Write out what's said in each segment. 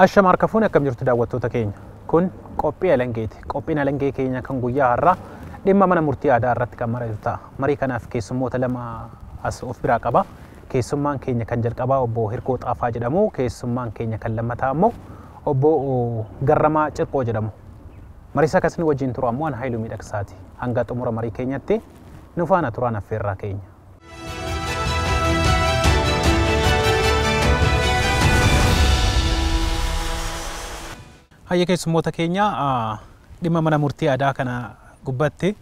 Ashamaa harkafuun akkam jirtu daawwattoota keenya. Kun qophii alangeeti. Qophiin alangee keenya kan guyyaa har'aa dhimma mana murtii aadaa irratti kan maratu ta'a. Marii kanaaf keessummoota lama as of biraa qaba. Keessummaan keenya kan jalqabaa obbo Hirkoo Xaafaa jedhamu. Keessummaan keenya kan lammataa immoo obbo Garramaa Cirqoo jedhamu. Marii akkasni wajjin ture ammoo an haayiluu miidhagsaati. Hanga xumura marii keenyatti nufaana turaan affeerraa keenya. Hayya keessummoota keenya dhimma mana murtii aadaa kana gubbatti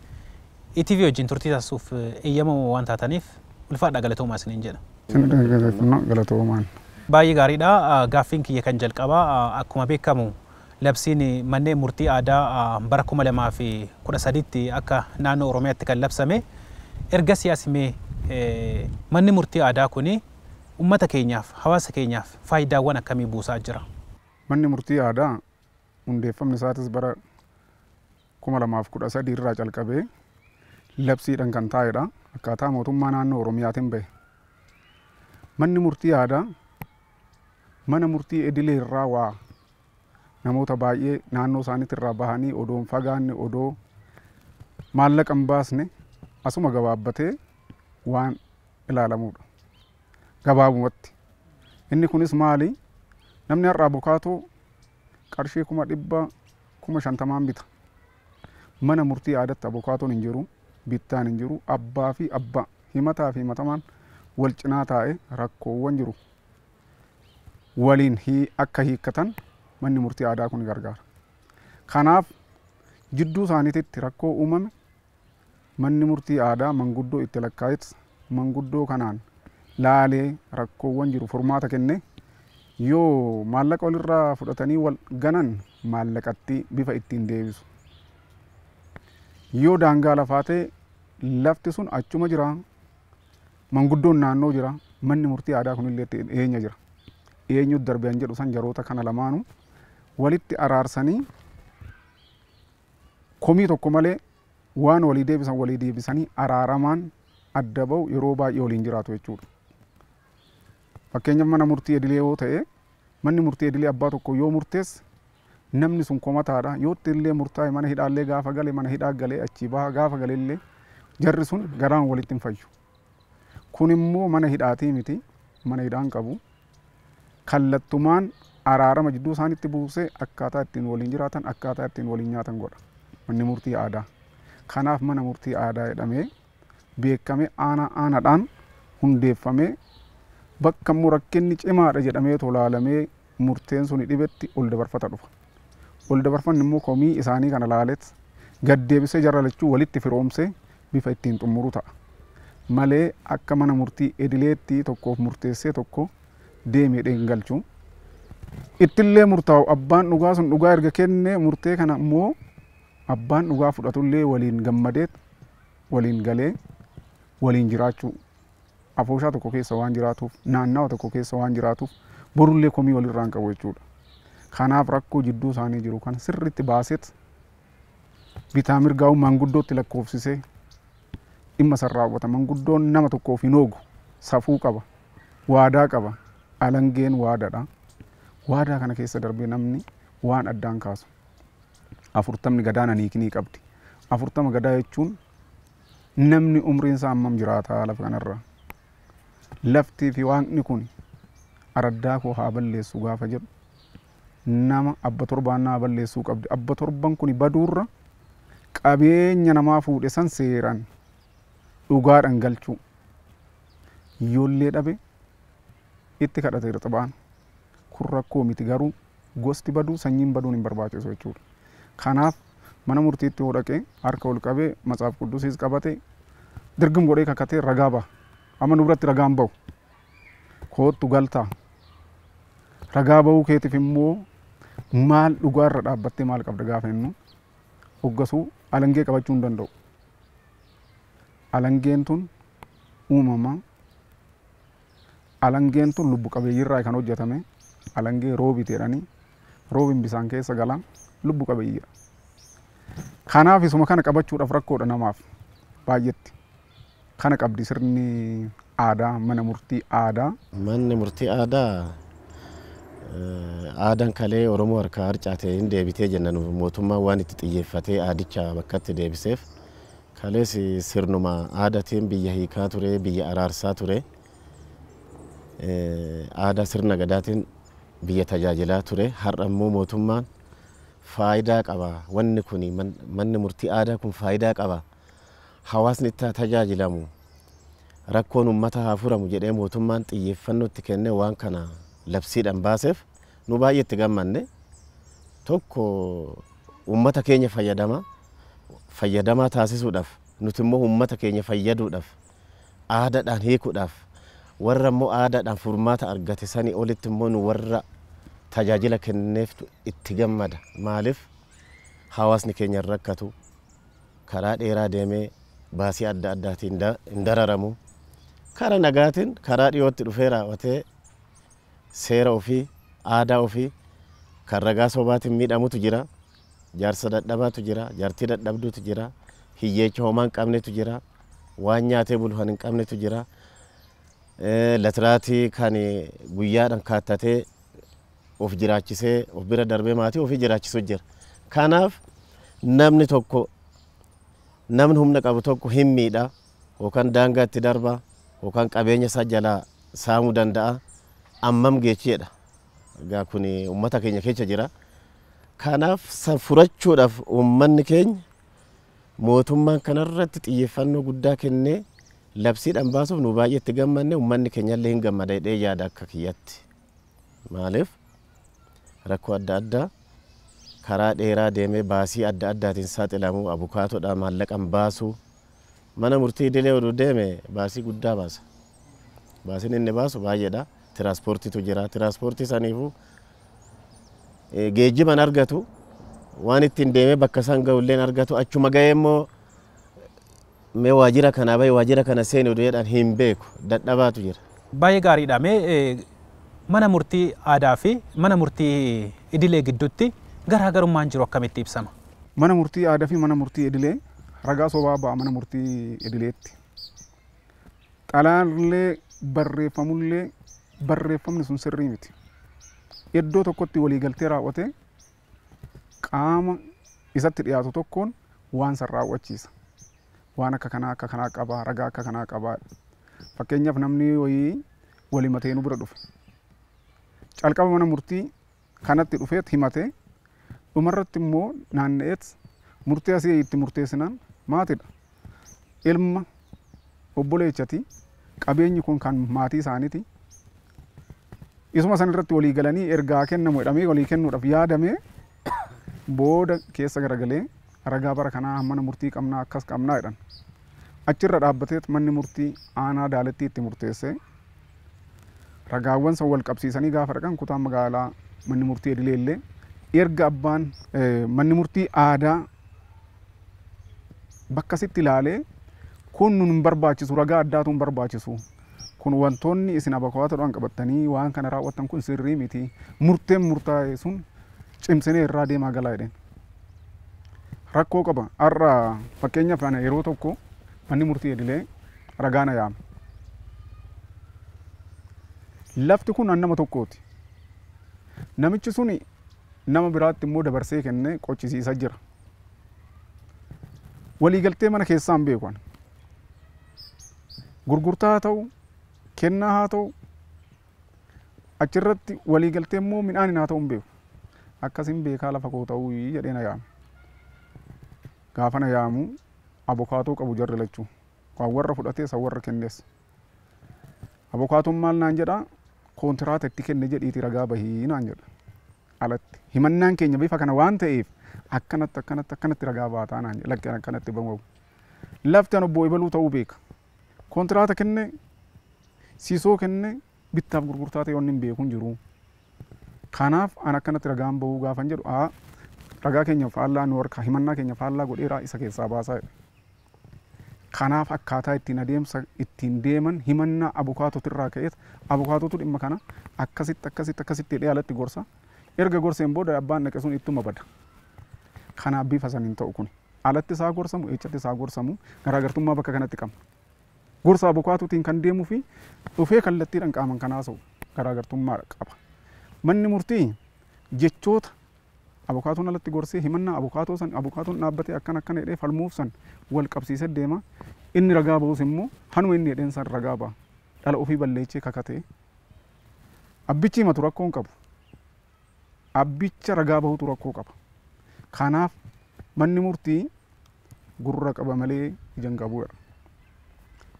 iitiivii wajjin turtii taasisuuf eeyyamamu waan taataniif ulfaadha galatoomaa isiniin jedha. Galatoomaan. Baay'ee gaariidha. Gaaffiin kiyya kan jalqabaa akkuma beekamu labsiin manneen murtii aadaa bara kuma lamaa fi kudha sadiitti akka naannoo Oromiyaatti kan labsame erga siyaasimee manni murtii aadaa kuni uummata keenyaaf hawaasa keenyaaf faayidaawwan akkamii buusaa jira? Manni murtii aadaa hundeeffamni isaatis bara kuma lamaaf kudha sadii irraa calqabee labsiidhaan kan taa'edha. Akkaataa mootummaa naannoo Oromiyaatiin bahe. Manni murtii aadaa mana murtii edilee irraa waa namoota baay'ee naannoo isaaniitti irraa bahanii odoon fagaanne odoo maallaqa baasne asuma gabaabbatee waan ilaalamudha. Gabaabumatti. Inni kunis maali? Namni har'aa bukaatoo qarshii kuma dhibba kuma shantamaan bita. Mana murtii aadaatti abokaatoon hin jiru, bittaan hin jiru, abbaa fi abbaa himataa fi himatamaan wal cinaa taa'e rakkoowwan jiru. Waliin akka hiikkatan manni murtii aadaa kun gargaara. Kanaaf jidduu isaaniititti rakkoo uumame manni murtii aadaa manguddoo itti lakkaa'etti manguddoo kanaan laalee rakkoowwan jiru furmaata kennee yoo maallaqa walirraa fudhatanii wal ganan maallaqatti bifa ittiin deebisu. Yoo daangaa lafaa ta'e lafti sun achuma jira. Manguddoon naannoo jira. Manni murtii aadaa kunillee dhiyeenya jira. Eenyutu darbee jedhu san jaroota kana lamaanuu walitti araarsanii komii tokko malee waan walii deebisan walii deebisanii araaramaan adda bahu yeroo baay'ee waliin jiraatu jechuudha. Fakkeenyaaf mana murtii idilee yoo ta'e manni murtii idilee abbaa tokko yoo murtees namni sun komataadha yoo illee murtaa'e mana hidhaallee gaafa gale mana hidhaa galee achii baha gaafa galee illee jarri sun garaan walitti hin fayyu. Kun immoo mana hidhaatii miti mana hidhaan qabu kallattumaan araarama jidduu isaanitti buusee akkaataa ittiin waliin jiraatan akkaataa ittiin waliin nyaatan godha manni murtii aadaa. Kanaaf mana murtii aadaa jedhamee beekamee aanaa aanaadhaan hundeeffamee bakka immoo rakkinni cimaadha jedhamee tolaalamee murteen suni dhibetti ol dabarfata dhufa. Ol dabarfanni immoo komii isaanii kana laalet gad gaddeebisee jarralachuu walitti firoomse bifa ittiin xumuru ta'a. Malee akka mana murtii idileetti tokkoof murteessee tokko deemee dheengalchu. Ittillee murtaa'u abbaan dhugaa sun dhugaa erga kennee murtee kana immoo abbaan dhugaa fudhatullee waliin gammadeet waliin galee waliin jiraachuu afooshaa tokko keessa waan jiraatuuf naannawa tokko keessa waan jiraatuuf borullee komii walirraa hin qabu jechuudha. Kanaaf rakkoo jidduu isaanii jiru kan sirriitti baaset bitaa mirgaa'u manguddootti lakkoofsisee dhimma sarraa hubata. Manguddoon nama tokkoof hin oogu safuu qaba waadaa qaba alangeen waadadha. Waadaa kana keessa darbee namni waan addaan kaasu. Afurtamni gadaana niikinii qabdi. Afurtama gadaa jechuun namni umriin isaa ammam jiraata lafa kanarra. laftii fi waaqni kun araddaa koo haa balleessu gaafa jedhu nama abba torbaan naa balleessuu qabdi abba torban kun baduurra qabeenya namaa fuudhe san seeraan dhugaadhaan galchuu ijoollee dhabe itti kadhateera xabaan kun rakkoo miti garuu gosti baduu sanyiin baduun hin barbaachisu Kanaaf mana murtiitti hoo dhaqee harka ol qabee matsaaf quddusiis qabate dirgim godhee kakatee ragaa ba'a. amma nurratti ragaan ba'u koottu galtaa ragaa ba'uu keetiif immoo maal dhugaarra dhaabbattee maal qabda gaafa jennu hoggasuu alangee qabachuu hin danda'u. Alangeen tun uumama alangeen tun lubbu qabeeyyiirraa kan hojjetame alangee roobi jedhanii roobin bisaan keessa galan lubbu qabeeyyiidha. Kanaaf isuma kana qabachuudhaaf rakkoodha namaaf baay'eetti. kana qabdi sirni aadaa mana murtii aadaa. Manni murtii aadaa eh, aadaan kalee Oromoo harkaa harcaatee hin deebitee jennan mootummaan waan itti xiyyeeffatee aadicha bakkatti deebiseef kalees sirnuma aadaatiin biyya hiikaa ture biyya araarsaa ture eh, aadaa sirna gadaatiin biyya tajaajilaa ture har'ammoo mootummaan faayidaa qaba wanni kun manni murtii aadaa kun faayidaa qaba. hawaasni itti tajaajilamu rakkoon ummata haa furamu jedhee mootummaan xiyyeeffannootti kennee waan kana labsiidhaan baaseef nu baay'ee itti gammanne tokko ummata keenya fayyadamaa taasisuudhaaf nuti immoo ummata keenya fayyaduudhaaf aadaadhaan hiikuudhaaf warra immoo aadaadhaan furmaata argate sanii olitti immoo nu warra tajaajila kenneeftu itti gammada maaliif hawaasni keenya rakkatu karaa dheeraa deemee baasii adda addaatiin hin dararamu karaa nagaatiin karaa dhiyootti dhufee seera ofii aadaa ofii kan ragaa sobaatiin miidhamutu jira jaarsa dadhabaatu jira jaartii dadhabduutu jira hiyyeecha homaa hin qabnetu jira waan nyaatee bulfan hin qabnetu jira latiraatii kan guyyaadhaan kaattatee of jiraachisee of bira darbee maatii ofii jiraachisu jira kanaaf namni tokko namni humna qabu tokko hin miidha yookaan daangaa itti darba yookaan qabeenya isaa jalaa saamuu danda'a ammam geechiidha. Egaa kun uummata keenya keessa jira. Kanaaf san furachuudhaaf uummanni keenya mootummaan kanarratti xiyyeeffannoo guddaa kennee labsiidhaan baasuuf nu baay'ee itti gammane uummanni keenyallee hin gammadee yaada akka kiyatti. Maaliif rakkoo adda addaa karaa dheeraa deemee baasii adda addaatiin saaxilamu abukaatoodha maallaqan baasu mana murtii idilee oduu deeme baasii guddaa baasa. Baasiin inni baasu baay'eedha. Tiraaspoortiitu jira. Tiraaspoortii saniifuu geejjiban argatu waan ittiin deemee bakka isaan ga'ulleen argatu achuma ga'ee immoo mee waajjira kanaa bahee waajjira kana seenu du'eedhaan hin beeku dadhabaatu jira. Baay'ee gaariidha. Mee mana murtii aadaa fi mana murtii idilee gidduutti garaagarummaan jiru akkamitti ibsama? Mana murtii aadaa fi mana murtii idilee ragaa sobaa ba'a mana murtii idileetti. Xalaallee barreeffamullee barreeffamni sun sirrii miti. Iddoo tokkotti waliigaltee raawwate qaama isatti dhiyaatu tokkoon waan san raawwachiisa. Waan akka kanaa akka kanaa qabaa, ragaa akka kanaa qabaa. Fakkeenyaaf namni wayii walimatee nu bira dhufe. Calqaba mana murtii kanatti dhufeet himatee dhumarratti immoo naanna'eet murtee asii itti murteessinaan maatiidha. Ilma obboleechati qabeenyi kun kan maatii isaaniiti. Isuma san irratti walii galanii ergaa kennamu hidhamee walii kennuudhaaf yaadamee booda keessa garagalee ragaa bara kanaa mana murtii qabnaa akkas qabnaa jedhan. Achirra dhaabbateet manni murtii aanaa daaletti itti murteessee ragaawwan san wal qabsiisanii gaafa dhaqan kutaa magaalaa manni murtii edilee illee erga abbaan eh, manni murtii aadaa bakka sitti ilaalee kun nun barbaachisu ragaa addaatu barbaachisu. Kun wantoonni isin abakawaatoodhaan qabattanii waan kana raawwattan kun sirrii miti. Murteen murtaa'e sun cimsinee irraa deemaa galaa jedheen. Rakkoo qaba. Har'a fakkeenyaaf ana yeroo tokko manni murtii edilee ragaa yaame. Lafti kun nama tokkooti. Namichi suni nama biraatti immoo dabarsee kennee qochisiisa jira. Waliigaltee mana keessaan beekan gurgurtaa haa ta'u kennaa haa ta'u achirratti waliigaltee immoo midhaan haa ta'u beeku akkasiin beekaa lafa koo ta'uu jedhee na yaamu. Gaafa na yaamu abokaatoo qabu jarri lachuu waan warra fudhatee san warra kennees. Abokaatoon maal naan jedhaa kontiraata itti kenne jedhiiti ragaa bahii naan jedha. alatti himannaan keenya bifa kana waan ta'eef akkanatti akkanatti akkanatti ragaa baataa naan lakkeen akkanatti bamu lafti an obbo ibaluu ta'uu beeka kontiraata kenne siisoo kenne bittaaf gurgurtaa ta'e wanni hin beeku hin jiru kanaaf an akkanatti ragaan bahuu gaafan jedhu aa ragaa keenya faallaa nu harkaa himannaa keenya faallaa godheeraa isa keessaa baasaa kanaaf akkaataa ittiin adeemsa ittiin deeman himannaa abukaatot irraa ka'eet abukaatotu dhimma kana akkasitti akkasitti akkasitti jedhee alatti gorsa erga gorseen booda abbaan naqe sun ittuma bada. Kanaaf bifa saniin ta'u kun alatti isaa gorsamu eechatti isaa gorsamu garaagartummaa bakka kanatti qabna. Gorsaa bokaatuutiin kan deemuu fi dhufee kallattiidhaan qaaman kan haasa'u garaagartummaa qaba. Manni murtii jechoota abukaatoon alatti gorsee himannaa abukaatoo san abukaatoon dhaabbatee akkan akkana jedhee falmuuf san wal qabsiisee deema. Inni ragaa ba'us immoo hanuma inni jedheen san ragaa ba'a. Dhala ofii balleechee kakatee. Abbichi himatu rakkoo hin qabu. abbicha ragaa bahutu rakkoo qaba. Kanaaf manni murtii gurra qaba malee ijaan qabuudha.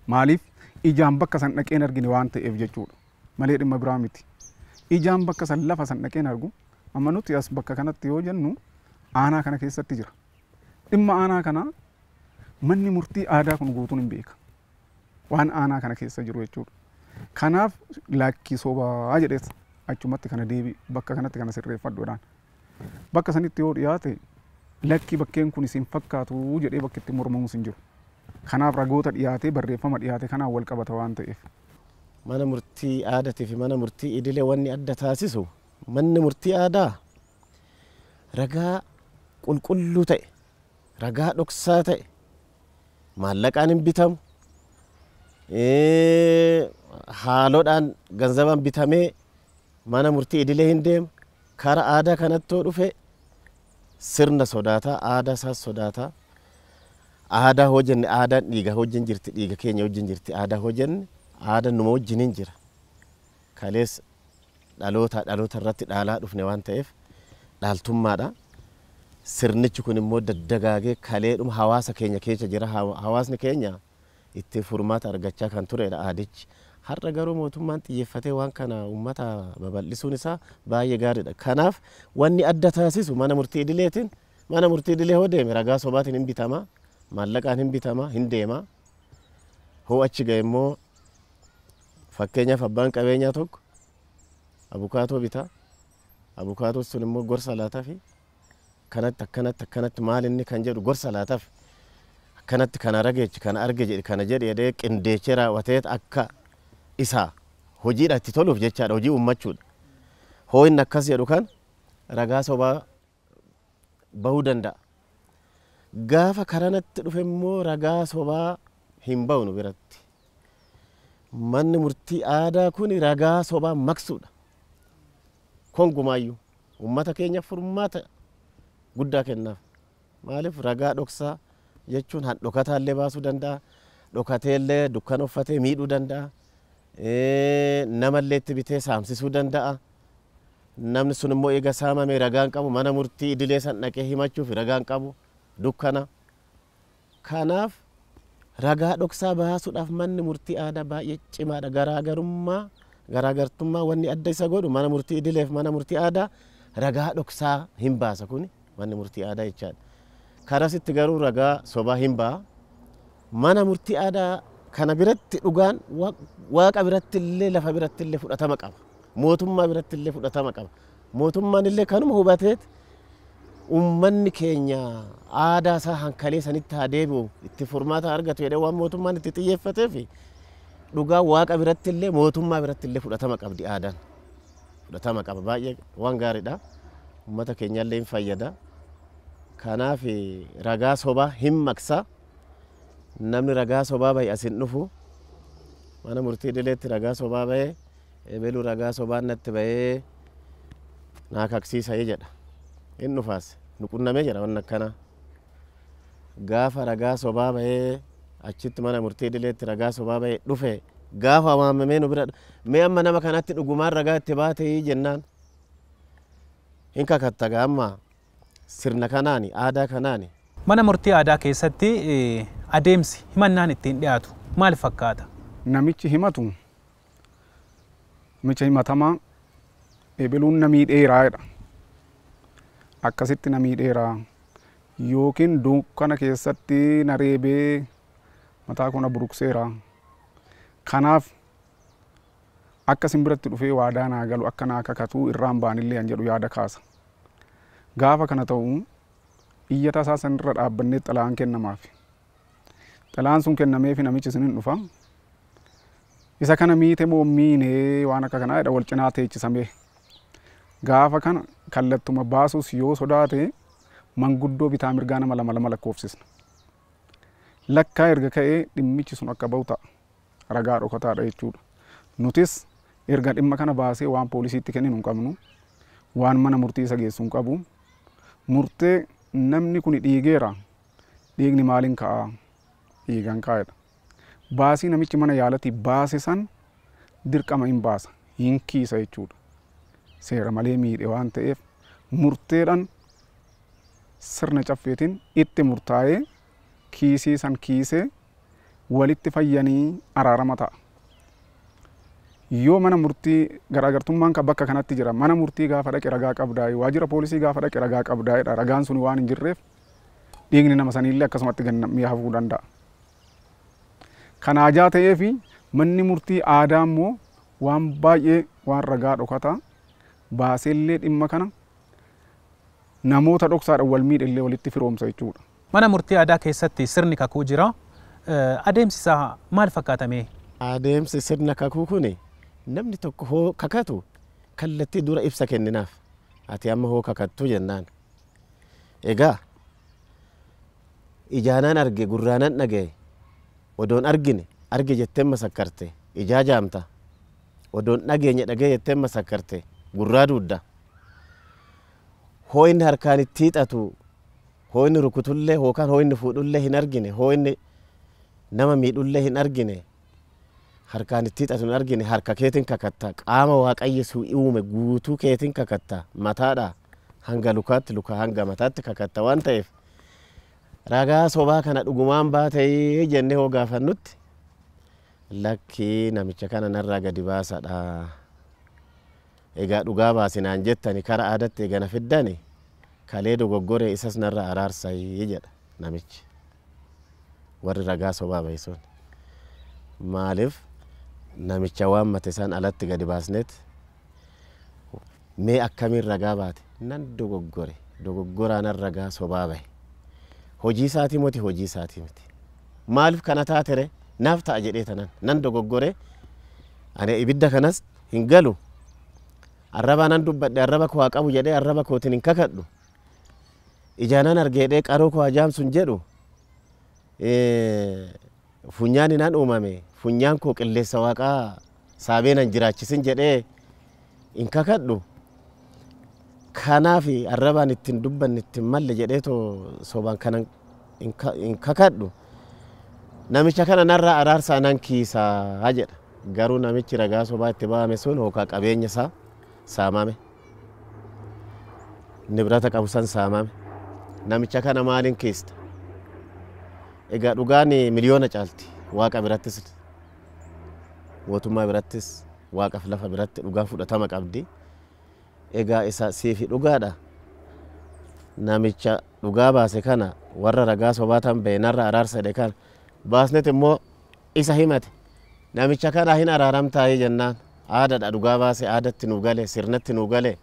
Maaliif ijaan bakka san dhaqeen argine waan ta'eef jechuudha. Malee dhimma biraa miti. Ijaan bakka san lafa san dhaqeen argu amma nuti as bakka kanatti yoo jennu aanaa kana keessatti jira. Dhimma aanaa kana manni murtii aadaa kun guutuun hin beeka. Waan aanaa kana keessa jiru jechuudha. Kanaaf laakkii sobaa jedhees. achumatti kana deebi bakka kanatti kana sirreeffadhuudhaan bakka sanitti yoo dhiyaate lakki bakkeen kun isin fakkaatu jedhee bakka itti mormamus hin jiru. Kanaaf ragoota dhiyaate barreeffama dhiyaate kanaan wal qabata waan ta'eef. Mana murtii aadaatii fi mana murtii idilee wanni adda taasisu manni murtii aadaa ragaa qulqulluu ta'e ragaa dhoksaa ta'e maallaqaan hin bitamu haalodhaan ganzabaan bitamee mana murtii idilee hin deema kara aadaa kanattoo dhufe sirna sodaataa aadaa isaas sodaataa aadaa hojjenne aadaan dhiiga hojjen jirti dhiiga keenya hojjen jirti aadaa hojjenne aadaa numa wajjiniin jira kalees dhaloota dhaloota irratti dhaalaa dhufne waan ta'eef dhaaltummaadha sirnichi kun immoo daddagaagee kaleedhuma hawaasa keenya keessa jira hawaasni keenya ittiin furmaata argachaa kan turedha aadichi har'a garuu mootummaan xiyyeeffatee waan kana uummata babal'isuun isaa baay'ee gaariidha. Kanaaf wanni adda taasisu mana murtii idileetiin mana murtii idilee hoo deeme ragaa sobaatiin hin bitama maallaqaan hin bitama hin deema hoo achi ga'e immoo fakkeenyaaf abbaan qabeenyaa tokko abukaatoo bitaa abukaatoo sun immoo gorsa laataa fi kanatti akkanatti akkanatti maal inni kan jedhu gorsa laataaf akkanatti kana rageechi kana arge jedhe kana jedhe qindeechee raawwateet akka isaa hojiidha itti toluuf jechaadha hojii uummachuudha. Hoo'in akkas jedhu kan ragaa sobaa bahuu danda'a. Gaafa karanatti dhufe immoo ragaa sobaa hin bahu nu biratti. Manni murtii aadaa kun ragaa sobaa maksuudha. kongumaayyuu ummata uummata keenya furmaata guddaa kennaaf. Maaliif ragaa dhoksaa jechuun handhokataallee baasuu danda'a. Dhokateellee dukkan uffatee miidhuu danda'a. namalleetti bitee saamsisuu danda'a. Namni sun immoo eega saamame ragaan qabu mana murtii idilee san dhaqee himachuuf ragaan qabu dukkana. Kanaaf ragaa dhoksaa baasuudhaaf manni murtii aadaa baay'ee cimaadha. Garaagarummaa garaagartummaa wanni adda isa godhu mana murtii idileef mana murtii aadaa ragaa dhoksaa hin baasa kuni manni murtii aadaa jechaadha. Karasitti garuu ragaa sobaa hin ba'a. Mana murtii aadaa kana biratti dhugaan waaqa biratti illee lafa biratti illee fudhatama qaba. Mootummaa biratti illee fudhatama qaba. Mootummaan illee kanuma hubateet uummanni keenya aadaa isaa hankalee sanitti haa deebi'u itti furmaata argatu jedhee waan mootummaan itti xiyyeeffatee fi dhugaa waaqa biratti illee mootummaa biratti illee fudhatama qabdi aadaan. Fudhatama qaba baay'ee waan gaariidha. Uummata keenya illee hin fayyada. Kanaaf ragaa sobaa hin maksaa. namni ragaa sobaa bahe asin dhufu mana murtii dhileetti ragaa sobaa bahe ebeluu ragaa sobaan natti bahee naa kaksiisa'ee jedha in dhufaas nu qunnamee jedha wanna akkana gaafa ragaa sobaa bahee achitti mana murtii dhileetti ragaa sobaa bahee dhufe gaafa waamamee nu bira mee amma nama kanatti dhugumaan ragaa itti baatee jennaan hin kakatta gaamma sirna kanaani aadaa kanaani Mana murtii aadaa keessatti eh, adeemsi himannaan ittiin dhiyaatu maal fakkaata? Namichi himatu namicha himatamaa ebeluun namii dheeraadha. Akkasitti namii dheeraa yookiin dukkana keessatti na reebee mataa kona burukseera. Kanaaf akka biratti dhufee waadaa naa galu akka naa kakatuu irraan baanillee an jedhu yaada kaasa. Gaafa kana ta'u iyya tasaa sanirra dhaabbannee xalaan kennamaaf. Xalaan sun kennamee fi namichi sinin dhufa. Isa kana miite moo miinee waan akka kanaa jedha wal cinaa teechisamee. Gaafa kana kallattuma baasuus yoo sodaate manguddoo bitaa mirgaa nama lama lama lakkoofsisna. Lakkaa erga ka'ee dhimmichi sun akka bahu ta'a. Ragaa dhokataadha jechuudha. Nutis erga dhimma kana baasee waan poolisiitti kenninu hin qabnu waan mana murtii isa geessu hin qabu murtee namni kun dhiigeera dhiigni maaliin ka'a dhiigan kaa'edha. Baasii namichi mana yaalatti baase san dirqama hin baasa hin kiisa jechuudha. Seera malee miidhe waan ta'eef murteedhaan sirna caffeetiin itti murtaa'ee kiisii san kiisee walitti fayyanii araarama ta'a. yoo mana murtii garaagartummaan kan bakka kanatti jira mana murtii gaafa dhaqe ragaa qabdaa waajjira poolisii gaafa dhaqe ragaa qabdaa jedha ragaan sun waan hin jirreef dhiigni nama saniillee akkasumatti ganna mi'a hafuu danda'a. Kan haajaa ta'ee fi manni murtii aadaa immoo waan baay'ee waan ragaa dhokataa baaseellee dhimma kana namoota dhoksaadhaan wal miidhallee walitti firoomsa jechuudha. Mana murtii aadaa keessatti sirni kakuu jira. Adeemsisaa maal fakkaatamee? Adeemsi sirna kakuu kuni namni tokko ho kakatu kallattii dura ibsa kenninaaf ati amma hoo kakattu jennaan egaa ijaanaan arge gurraanaan dhagaye odoon argine arge jettee masakkarte ijaa jaamta odoon dhageenye dhagaye jettee masakkarte gurraa dudda ho inni harkaan itti hiixatu hoo inni rukutullee yookaan hoo inni fuudhullee hin argine ho'inni inni nama miidhullee hin argine harkaan itti hidhatu hin argine harka keetiin kakatta qaama waaqayyesuu uume guutuu keetiin kakatta mataadha hanga lukaatti luka hanga mataatti kakatta waan ta'eef ragaa sobaa kana dhugumaan baatee jennee hoo gaafannutti lakkii namicha kana narraa gadi baasadha egaa dhugaa baasinaan jettani kara aadatti egana fiddani kalee dogoggoree isas narraa araarsayi jedha namichi warri ragaa sobaa bayisoon maaliif namicha waammate isaan alatti gadi baasnet mee akkamiin ragaa baate nan dogoggore dogoggoraanan ragaa sobabae hojii isaatii miti hojii isaatii miti maaliif kana taatere naaf ta'a jedhee nan dogoggore ani ibidda kanas hin galu arrabaa nan dubbadhe arraba koo haa qabu jedhee arraba kootiin hin kakadhu ijaanan argeedhee qaroo koo haa jaamsun jedhu funyaani nan uumame funyaan koo qilleessa waaqaa nan jiraachisin jedhee hin kakadhu. Kanaaf arrabaan ittiin dubbanne ittiin malle too sobaan kana hin kakadhu. Namicha kana narraa araarsaa nan kiisaa jedha. Garuu namichi ragaa sobaa itti ba'ame sun hookaa qabeenya isaa saamame. Nibrata qabu san saamame. Namicha kana maaliin kiista? Egaa dhugaan miliyoona caalti waaqa birattis mootummaa birattis waaqaf lafa biratti dhugaa fudhatama qabdi. Egaa isa siifi dhugaadha. Namicha dhugaa baase kana warra ragaa sobaatan beenarra araarsadhe kana baasnet immoo isa himate namicha kanaa hin araaramtaayi jennaan aadaadha dhugaa baase aadatti nu galee sirnatti nu galee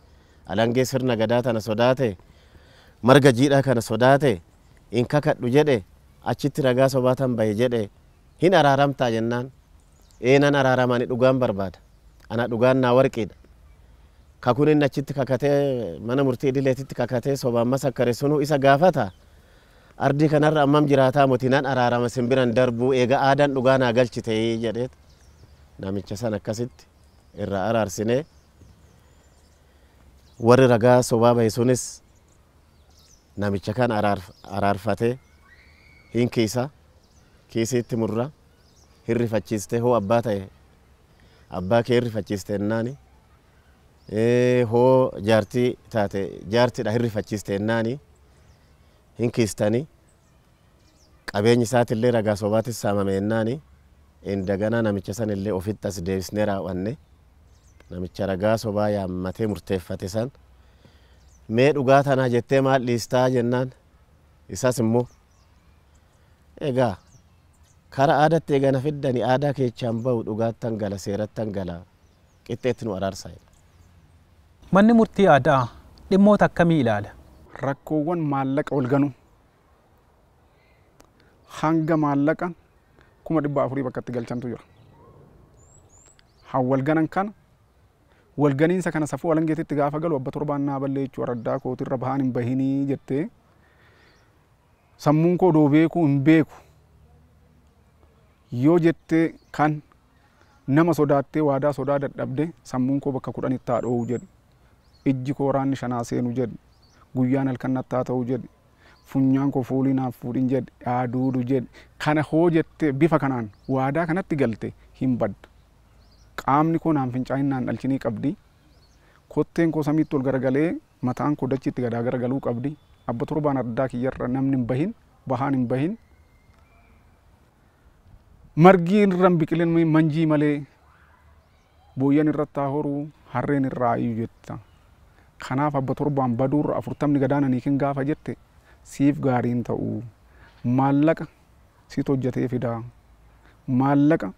alangee sirna gadaa tana sodaatee marga jiidhaa kana sodaatee in kakadhu jedhe achitti ragaa sobaatan bahe jedhe hin araaramtaa jennaan eenan araaramani dhugaan barbaada ana dhugaan naa warqeedha kakunin achitti kakatee mana murtii idileetitti kakatee sobaamma sakkare sunu isa gaafata ardii kanarra ammam jiraataa motinaan araarama simbiran darbuu eega aadaan dhugaa naa galchite jedheet namicha san akkasitti irraa araarsinee warri ragaa sobaa bahe sunis namicha kan araarfatee hinkiisa kiisiitti murra hirrifachiistee hoo abbaa ta'e abbaa kee hirrifachiistee naani hoo jaartii taate jaartiidha hirrifachiistee naani hin kiistanii qabeenyi isaatiillee ragaa sobaatti saamame naani daganaa namicha sanillee ofitti as deebisnee raawwanne namicha ragaa sobaa yaammatee murteeffate san mee dhugaa tanaa jettee maal dhiistaa jennaan isas immoo egaa kara aadatti eegana fiddani aadaa keechaan bahu dhugaattan gala seerattan gala qixxeetti nu araarsa. Manni murtii aadaa dhimmoota akkamii ilaala? Rakkoowwan maallaqa ol ganuu hanga maallaqa kuma dhibba afurii bakkatti galchantu jira. Han walganan kana walganiinsa kana safuu alangeetitti gaafa galu abba torbaan naa ballee jechuu araddaa kootirra bahaan hin bahinii jettee sammuun koo doo beekuu hin beeku yoo jettee kan nama sodaattee waadaa sodaa dadhabde sammuun koo bakka kudhanitti haa dho'u jedhu ijji koo raanni shanaa seenu jedhu guyyaan halkan nattaa ta'u jedhu funyaan koo fuulii naaf fuudhin jedhu haa duudu jedhu kana hoo jettee bifa kanaan waadaa kanatti galte hin baddu qaamni koo naan fincaayin naan dhalchinii qabdi kotteen koo samiitti ol garagalee mataan koo dachiitti gadaa garagaluu qabdi abba torbaan addaa kiyyarra namni hin bahin bahaan hin bahin margi irran biqilen manjii malee booyyan irratti horuu harreen irraa iyyuu jetta. Kanaaf abba torbaan baduurra afurtamni gadaananii kin gaafa jette siif gaariin ta'u maallaqa situ hojjetee fida maallaqa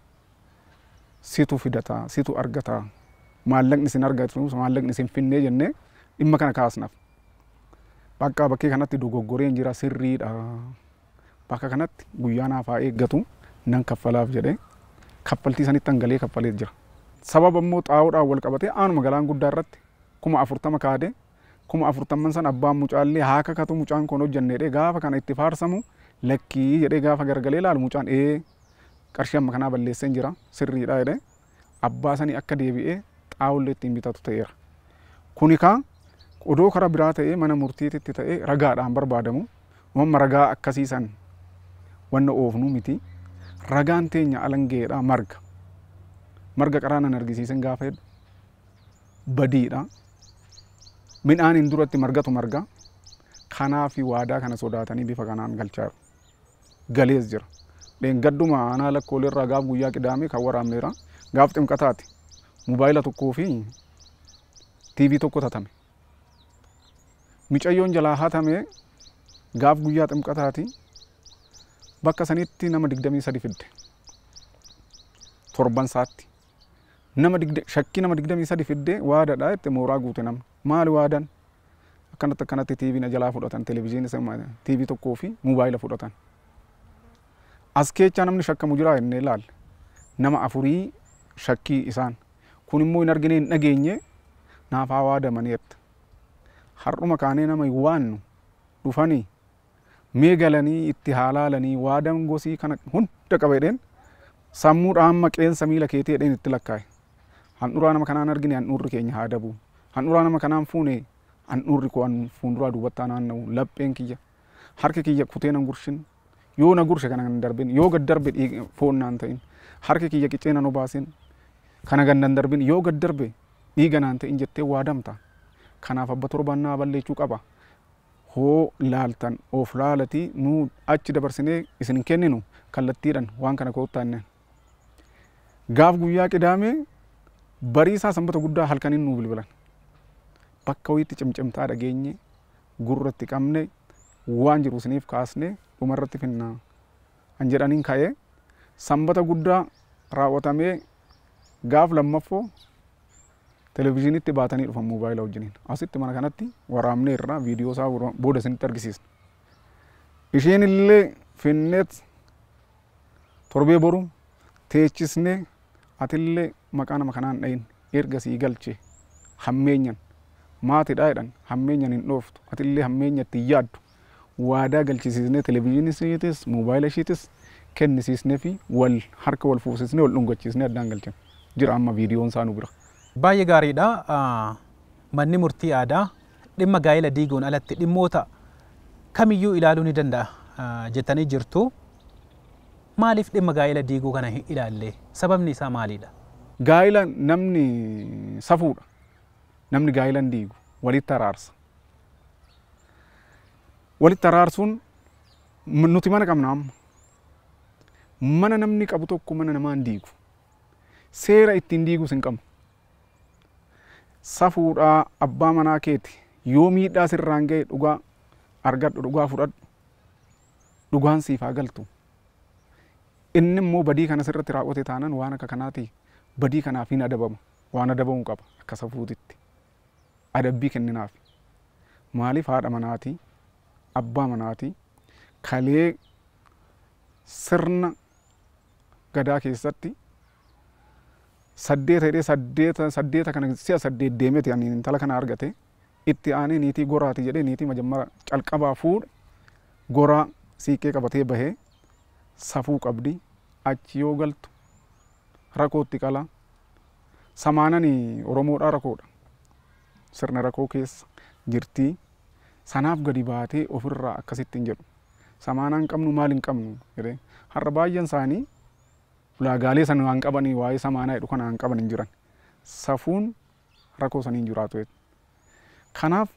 situ fidata situ argata maallaqni isin argatu maallaqni isin finnee jenne dhimma kana kaasnaaf. Bakka bakkee kanatti dogoggoreen jira sirriidha. Bakka kanatti guyyaa naaf haa eeggatu. nan kaffalaaf jedhee kaffaltii sanitti hangalee kaffalee jira. Sababa immoo xaa'oodhaan wal qabatee aanu magaalaan guddaa irratti kuma afurtama kaadee kuma afurtamman san abbaan mucaallee haa kakatu mucaan kun hojjannee gaafa kana itti faarsamu lakkii jedhee gaafa gargalee ilaalu mucaan ee qarshii amma kanaa balleesseen jira sirriidha jedhee abbaa sanii akka deebi'ee xaa'oollee ittiin bitatu ta'eera. Kuni kaa odoo karaa biraa ta'ee mana murtiitti ta'ee ragaadhaan barbaadamu. Uumama ragaa akkasiisan wanna oofnu miti. ragaan teenya alangeedha marga. Marga qaraanan argisiisan gaafa jedhu badiidha. hin duratti margatu marga. Kanaafi waadaa kana sodaatanii bifa kanaan galchaa jiru galees jira. Dheengadduma aanaa lakkoolee irraa gaaf guyyaa qidaame kan waraamneera Gaaf ximqataati. Mobaayila tokkoo fi tiivii tokko tatame. Micayyoon jalaa hatame gaaf guyyaa ximqataati. bakka sanitti nama 23 fidde torban saatti nama digde shakkii nama 23 fidde waadadhaa itti mooraa guute namni maal waadan akkanatti akkanatti tiivii na jalaa fudhatan televezyiinii isa tiivii tokkoo fi moobaayila fudhatan as keechaa namni shakkamu jira jennee ilaalle nama afurii shakkii isaan kun immoo hin argine hin dhageenye naafaa waadamaniirta har'uma kaanee nama hin waannu dhufanii mee galanii itti haalaalanii waadan gosii kana hunda qaba jedheen sammuudhaan maqeensa miila keetii jedheen itti lakkaa'e. Handhuraa nama kanaan argine handhuurri keenya haa dabu. Handhuraa nama kanaan fuune handhuurri koo fuunduraa duubattaa naanna'u lapheen kiyya. Harki kiyya kutee nan gurshin. Yoo na gurshe kana kan darbin yoo gad darbe foon naan ta'in harki kiyya qicee nan obaasin kana gandan darbin yoo gad darbe dhiiga naan ta'in jettee waadamta. Kanaaf abba torbaan naa balleechuu qaba. hoo laaltan of laalatii nu achi dabarsinee isin kenninu kallattiidhan waan kana koottaanneen. Gaaf guyyaa qidaamee bariisaa sanbata guddaa halkaniin nu bilbilan. Bakka wayiitti cimcimtaa dhageenye gurratti qabne waan jiru isiniif kaasne dhumarratti finna an jedhaniin ka'ee sanbata guddaa raawwatamee gaaf lammaffoo televezyiinitti baatanii dhufan mobaayila wajjiniin. Asitti mana kanatti irra viidiyoo isaa booda isinitti argisiisna. Isheen illee finneet torbee boru teechisnee atillee maqaa nama kanaan dhayin erga sii galche hammeenyan maatidhaa jedhan hammeenyan hin dhooftu atillee hammeenyatti hin yaaddu waadaa galchisiisnee televezyiinii isheetis moobaayila isheetis kennisiisnee fi wal harka wal fuusisnee wal dhungachiisnee addaan galchan jira amma viidiyoon isaa nu bira. Baay'ee gaariidha. Manni murtii aadaa dhimma gaa'ela diiguun alatti dhimmoota kamiyyuu ilaaluu ni danda'a jettanii jirtu. Maaliif dhimma gaa'ela diiguu kana hin ilaalle? Sababni isaa maalidha? Gaa'ela namni safuudha. Namni gaa'ela hin diigu walitti araarsa. Walitti araarsuun nuti mana qabna amma. Mana namni qabu tokko mana namaa hin diigu. Seera ittiin diigus hin qabnu. safuudhaa abbaa manaa keeti yoo miidhaa sirraan gahe dhugaa argadhu dhugaa fudhadhu dhugaan siifaa galtu inni immoo badii kana sirratti raawwate taanan waan akka kanaati badii kanaaf hin adabamu waan adabamuu qaba akka safuutitti adabbii kenninaaf maaliif haadha manaati abbaa manaati kalee sirna gadaa keessatti saddeet jedhee saddeeta saddeeta kana si'a saddeet deemeeti ani intala kana argate itti aanee niitii goraati jedhee niitii majammara calqabaa fuudhe goraa siiqqee qabatee bahee safuu qabdi achi yoo galtu rakootti qala samaanani oromoodhaa rakoodha sirna rakoo keessa jirtii sanaaf gadi baatee ofirraa akkasitti hin jedhu samaanaan qabnu maal hin qabnu jedhee har'a baay'een isaanii ulaagaalee san waan qabanii waa'ee samaanaa jedhu kana waan qaban hin jiran safuun rakkoo sanii hin jiraatu Kanaaf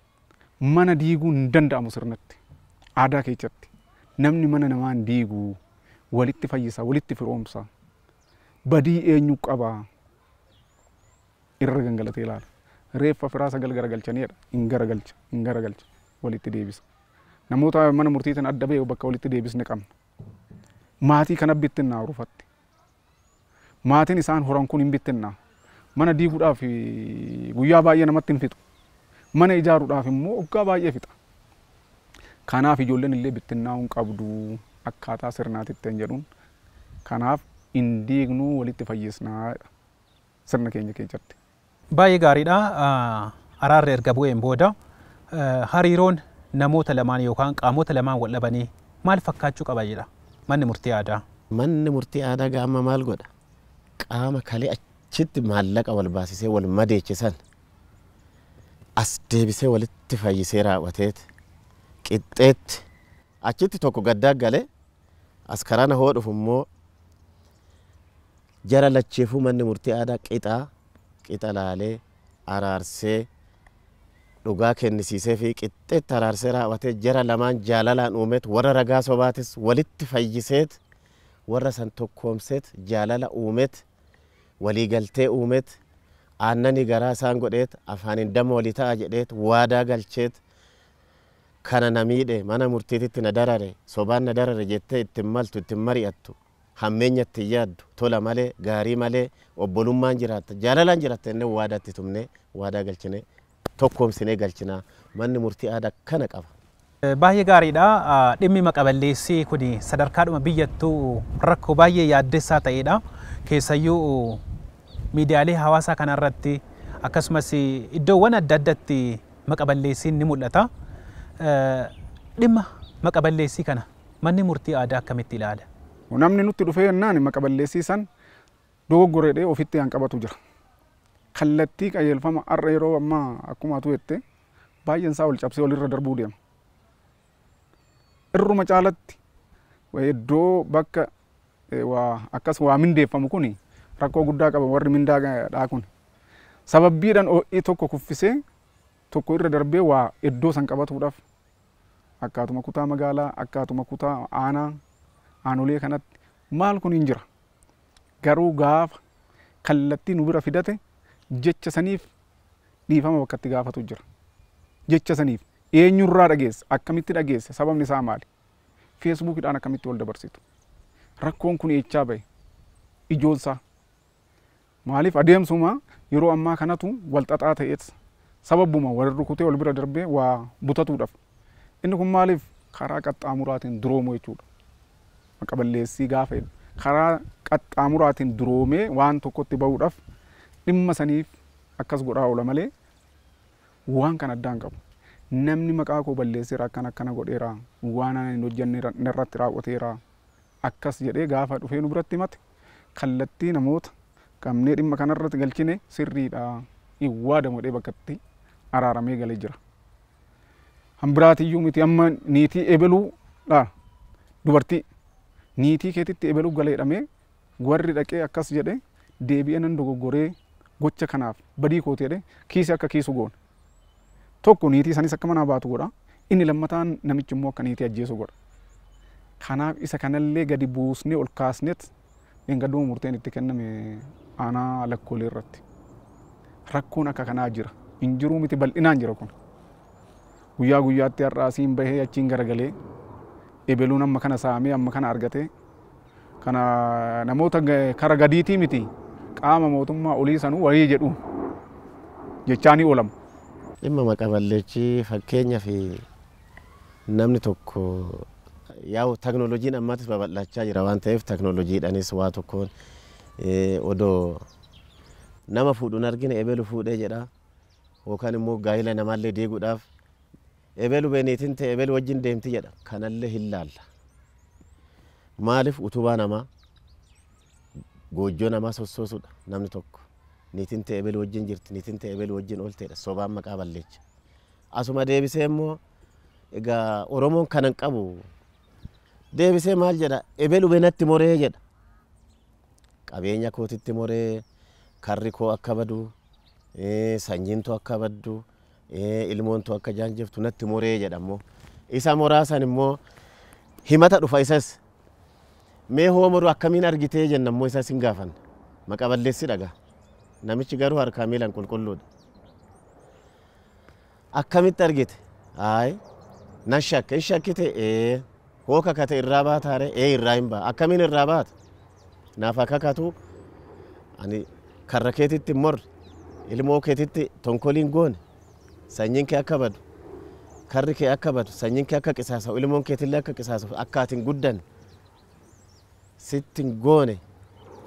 mana diiguu hin danda'amu sirnatti aadaa keessatti namni mana namaan hin diigu walitti fayyisa walitti firoomsa badii eenyu qaba irra gangalatee ilaala. Reeffa firaa sagal garagalchaniidha hin garagalcha hin garagalcha walitti deebisa. Namoota mana murtiitiin adda bahee bakka walitti deebisne qabna. Maatii kana bittinnaa naa rufatti. maatiin isaan horan kun hin bittinna mana diiguudhaaf guyyaa baay'ee namatti hin fixu mana ijaaruudhaaf immoo waggaa baay'ee fixa. Kanaaf ijoolleen illee bittinnaa'uun qabdu akkaataa sirnaatitti hin jedhuun kanaaf hin diignuu walitti fayyisnaa sirna keenya keessatti. Baay'ee gaariidha. Araarri erga bu'een booda hariiroon namoota lamaan yookaan qaamota lamaan wal dhabanii maal fakkaachuu qaba jedha manni murtii aadaa. Manni murtii aadaa gaama maal godha? qaama kalee achitti maallaqa wal baasisee wal madeechisan as deebisee walitti fayyisee raawwateet qixxeetti achitti tokko gaddaa galee as karana hoo dhufu jara lacheefuu manni murtii aadaa qixaa qixa laalee araarsee dhugaa kennisiisee fi qixxeetti araarsee raawwatee jara lamaan jaalalaan uumeet warra ragaa sobaatis walitti fayyiseet warra san tokkoomseet jaalala uumeet walii galtee uumeet aannani garaa isaan godheet afaaniin dama walii ta'a jedheet waadaa galcheet kana na miidhe mana murtiititti na darare sobaan na darare jettee ittiin maltu ittiin mari'attu hammeenya ittiin yaaddu tola malee gaarii malee obbolummaan jiraatta jaalalaan jiraatta jennee waadaa itti tumnee waadaa galchine tokkoomsinee galchina manni murtii aadaa kana qaba. Baay'ee gaariidha. Dhimmi maqaballeessi kun sadarkaadhuma biyyattuu rakkoo baay'ee yaaddeessaa ta'edha. Keessayyuu miidiyaalee hawaasaa kanarratti akkasumas iddoowwan adda addatti maqaballeessiin ni mul'ata. Dhimma maqaballeessii kana manni murtii aadaa akkamitti ilaala? Namni nutti dhufee jennaan maqaballeessii san dogoggoreedhee ofitti aan qabatu jira. Kallattii qayyelfama har'a yeroo ammaa akkuma tu jette baay'een isaa ol cabsee olirra darbuu deema. Irruma caalatti iddoo bakka akkas waa mindeeffamu kuni rakkoo guddaa qaba warri mindaa dhaakun sababbiidhaan oo'ii tokko kuffisee tokko irra darbee waa iddoo san qabatuudhaaf akkaatuma kutaa magaalaa akkaatuma kutaa aanaa aanolee kanatti maal kun hin jira garuu gaafa kallattii nu bira fidate jecha saniif dhiifama bakkatti gaafatu jira jecha saniif eenyurraa dhageesse akkamitti dhageesse sababni isaa maali feesbuukidhaan akkamitti wal dabarsitu rakkoon kun eechaa bahe ijoolsaa Maaliif adeemsuma yeroo ammaa kanatu walxaxaa ta'eet sababuma wal rukutee ol bira darbee waa butatuudhaaf. Inni kun maaliif karaa qaxxaamuraatiin duroomu jechuudha. Maqaballeessii gaafa jedhu karaa qaxxaamuraatiin duroomee waan tokkotti bahuudhaaf dhimma saniif akkas godhaa oola malee waan kan addaa hin qabu. Namni maqaa koo balleesseera akkana akkana godheera waan ana hin irratti narratti akkas jedhee gaafa dhufeenu biratti mate kallattii namoota qabnee dhimma kanarratti galchine sirriidha dhiwwaa damodhee bakkatti araaramee galee jira. Han biraatiyyuu miti amma niitii ebeluudha dubartii niitii keetitti ebeluu galeedhamee warri dhaqee akkas jedhe deebi'ee nan dogoggoree gocha kanaaf badii kootee jedhe kiisi akka kiisu goone. Tokko niitii sanis akka manaa baatu godha inni lammataan namichi immoo akka niitii ajjeesu godha. Kanaaf isa kanallee gadi buusnee ol kaasneet dheengaduu murteen itti kenname anaa lakkoolee irratti. Rakkoon akka kanaa jira. Injiruu miti bal'inaan jira kun. Guyyaa guyyaatti har'aa asiin bahee achiin garagalee ebeluun amma kana saamee amma kana argatee kana namoota kara gadiitii miti qaama mootummaa olii sanuu wayii jedhu jechaanii oolama. Dhimma maqaballeechi fakkeenyaa fi namni tokko yaa'u teknooloojiin ammaatis babal'achaa jira waan ta'eef teknooloojiidhaanis waa tokkoon odoo nama fuudhu argine ebelu fuudhee jedha yookaan immoo gaayila namallee deeguudhaaf ebelu beeniitiin ta'e ebelu wajjin deemti jedha kanallee hin laalla. Maaliif utubaa namaa goojjoo namaa sossoosudha namni tokko niitiin ta'e ebelu wajjin jirti niitiin ta'e ebelu wajjin oolteedha sobaan maqaa balleecha. Asuma deebisee immoo egaa Oromoon kanan qabu deebisee maal jedha ebelu beenatti moree jedha. qabeenya kootitti moree karri koo akka badu sanyiintu akka baddu ilmoontu akka jaanjeftu natti moree jedhammoo isa moraasan immoo himata dhufa isas mee hoo moru akkamiin argitee jennammoo isas hin gaafan maqa balleessi dhaga namichi garuu harkaa miilan qulqulluudha akkamitti argite aay nan shakka hin shakkite hoo kakate irraa baataare ee irraa hin baa akkamiin irraa baata naaf akka kakatu ani karra keetitti morre ilmoo keetitti tonkoliin goone sanyiin kee akka badu karri kee akka badu sanyiin kee akka qisaasa'u ilmoon keetillee akka qisaasa'u akka guddan sittin goone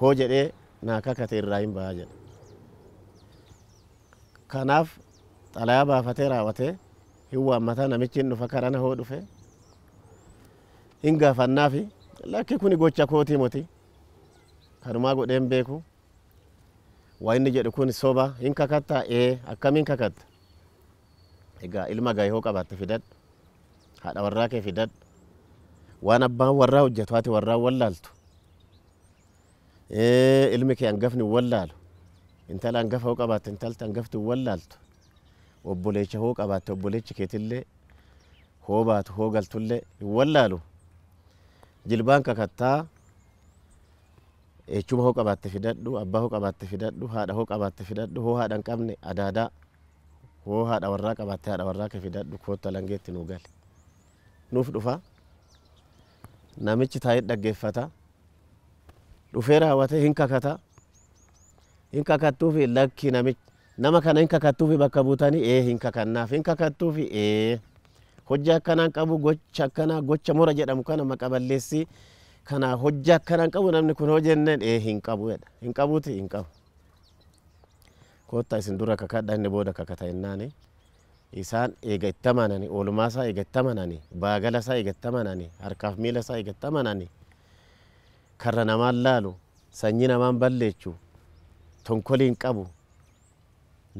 hoo jedhee naa kakate irraa hin bahaa jedha kanaaf xalayaa baafatee raawwatee hin waammataa namichi hin dhufa karana hoo dhufe hin gaafannaafi lakki kuni gocha kootii moti kanumaa godheen beeku waa inni jedhu kun soba hin kakattaa ee akkamiin kakatta egaa ilma hoo qabaatte fidad haadha warraa kee fidad waan abbaan warraa hojjetu haati warraa wallaaltu e, ilmi kee hin wallaalu intala hangafa hoo qabaatte intalti hin wallaaltu obboleecha hoo qabaatte obboleechi keetillee hoo baatu hoo galtullee hin wallaalu jilbaan kakattaa Echuma eh, hoo qabaatte fidadhu, abbaa hoo qabaatte fidadhu, haadha hoo qabaatte fidadhu, hoo haadha hin qabne adaadaa hoo haadha warraa qabaatte haadha warraa ka fidadhu kootta langeetti nu gali. Nuuf dhufaa namichi taa'ee dhaggeeffata. Dhufeera hawwatee hin kakata. Hin kakattuufi lakki namichi nama kana hin kakattuufi bakka buutanii ee hin kakannaaf hin kakattuufi ee hojja akkanaan qabu gocha akkanaa gocha mora jedhamu kana maqaballeessi kana hojja akkanan qabu namni kun hojenneen ee hin qabu jedha hin qabuuti hin qabu koottaa isin dura kakadha inni booda kakata innaani isaan eega itti amanani oolumaa isaa eega itti amanani baagala isaa eega itti amanani harkaaf miila isaa eega itti amanani karra namaan laalu sanyii namaan balleechu tonkolii hin qabu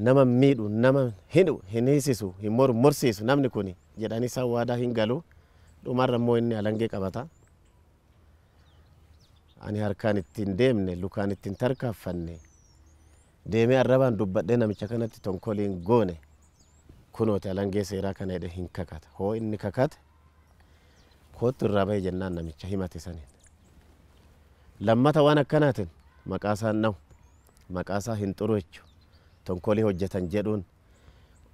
nama miidhu nama hidhu hin hiisisu hin morsiisu namni kuni jedhanii isaan waadaa hin galu dhumarra immoo inni alangee qabata. ani harkaan ittiin deemne lukaan ittiin tarkaaffanne deemee arrabaan dubbadhee namicha kanatti tonkoliin goone kunoo alangee seeraa kana jedhe hin kakata hoo inni kakate koottu irraa bahee jennaan namicha himate saniin lammata waan akkanaatiin maqaa isaan nahu maqaa hin xuru jechuu tonkolii hojjetan jedhuun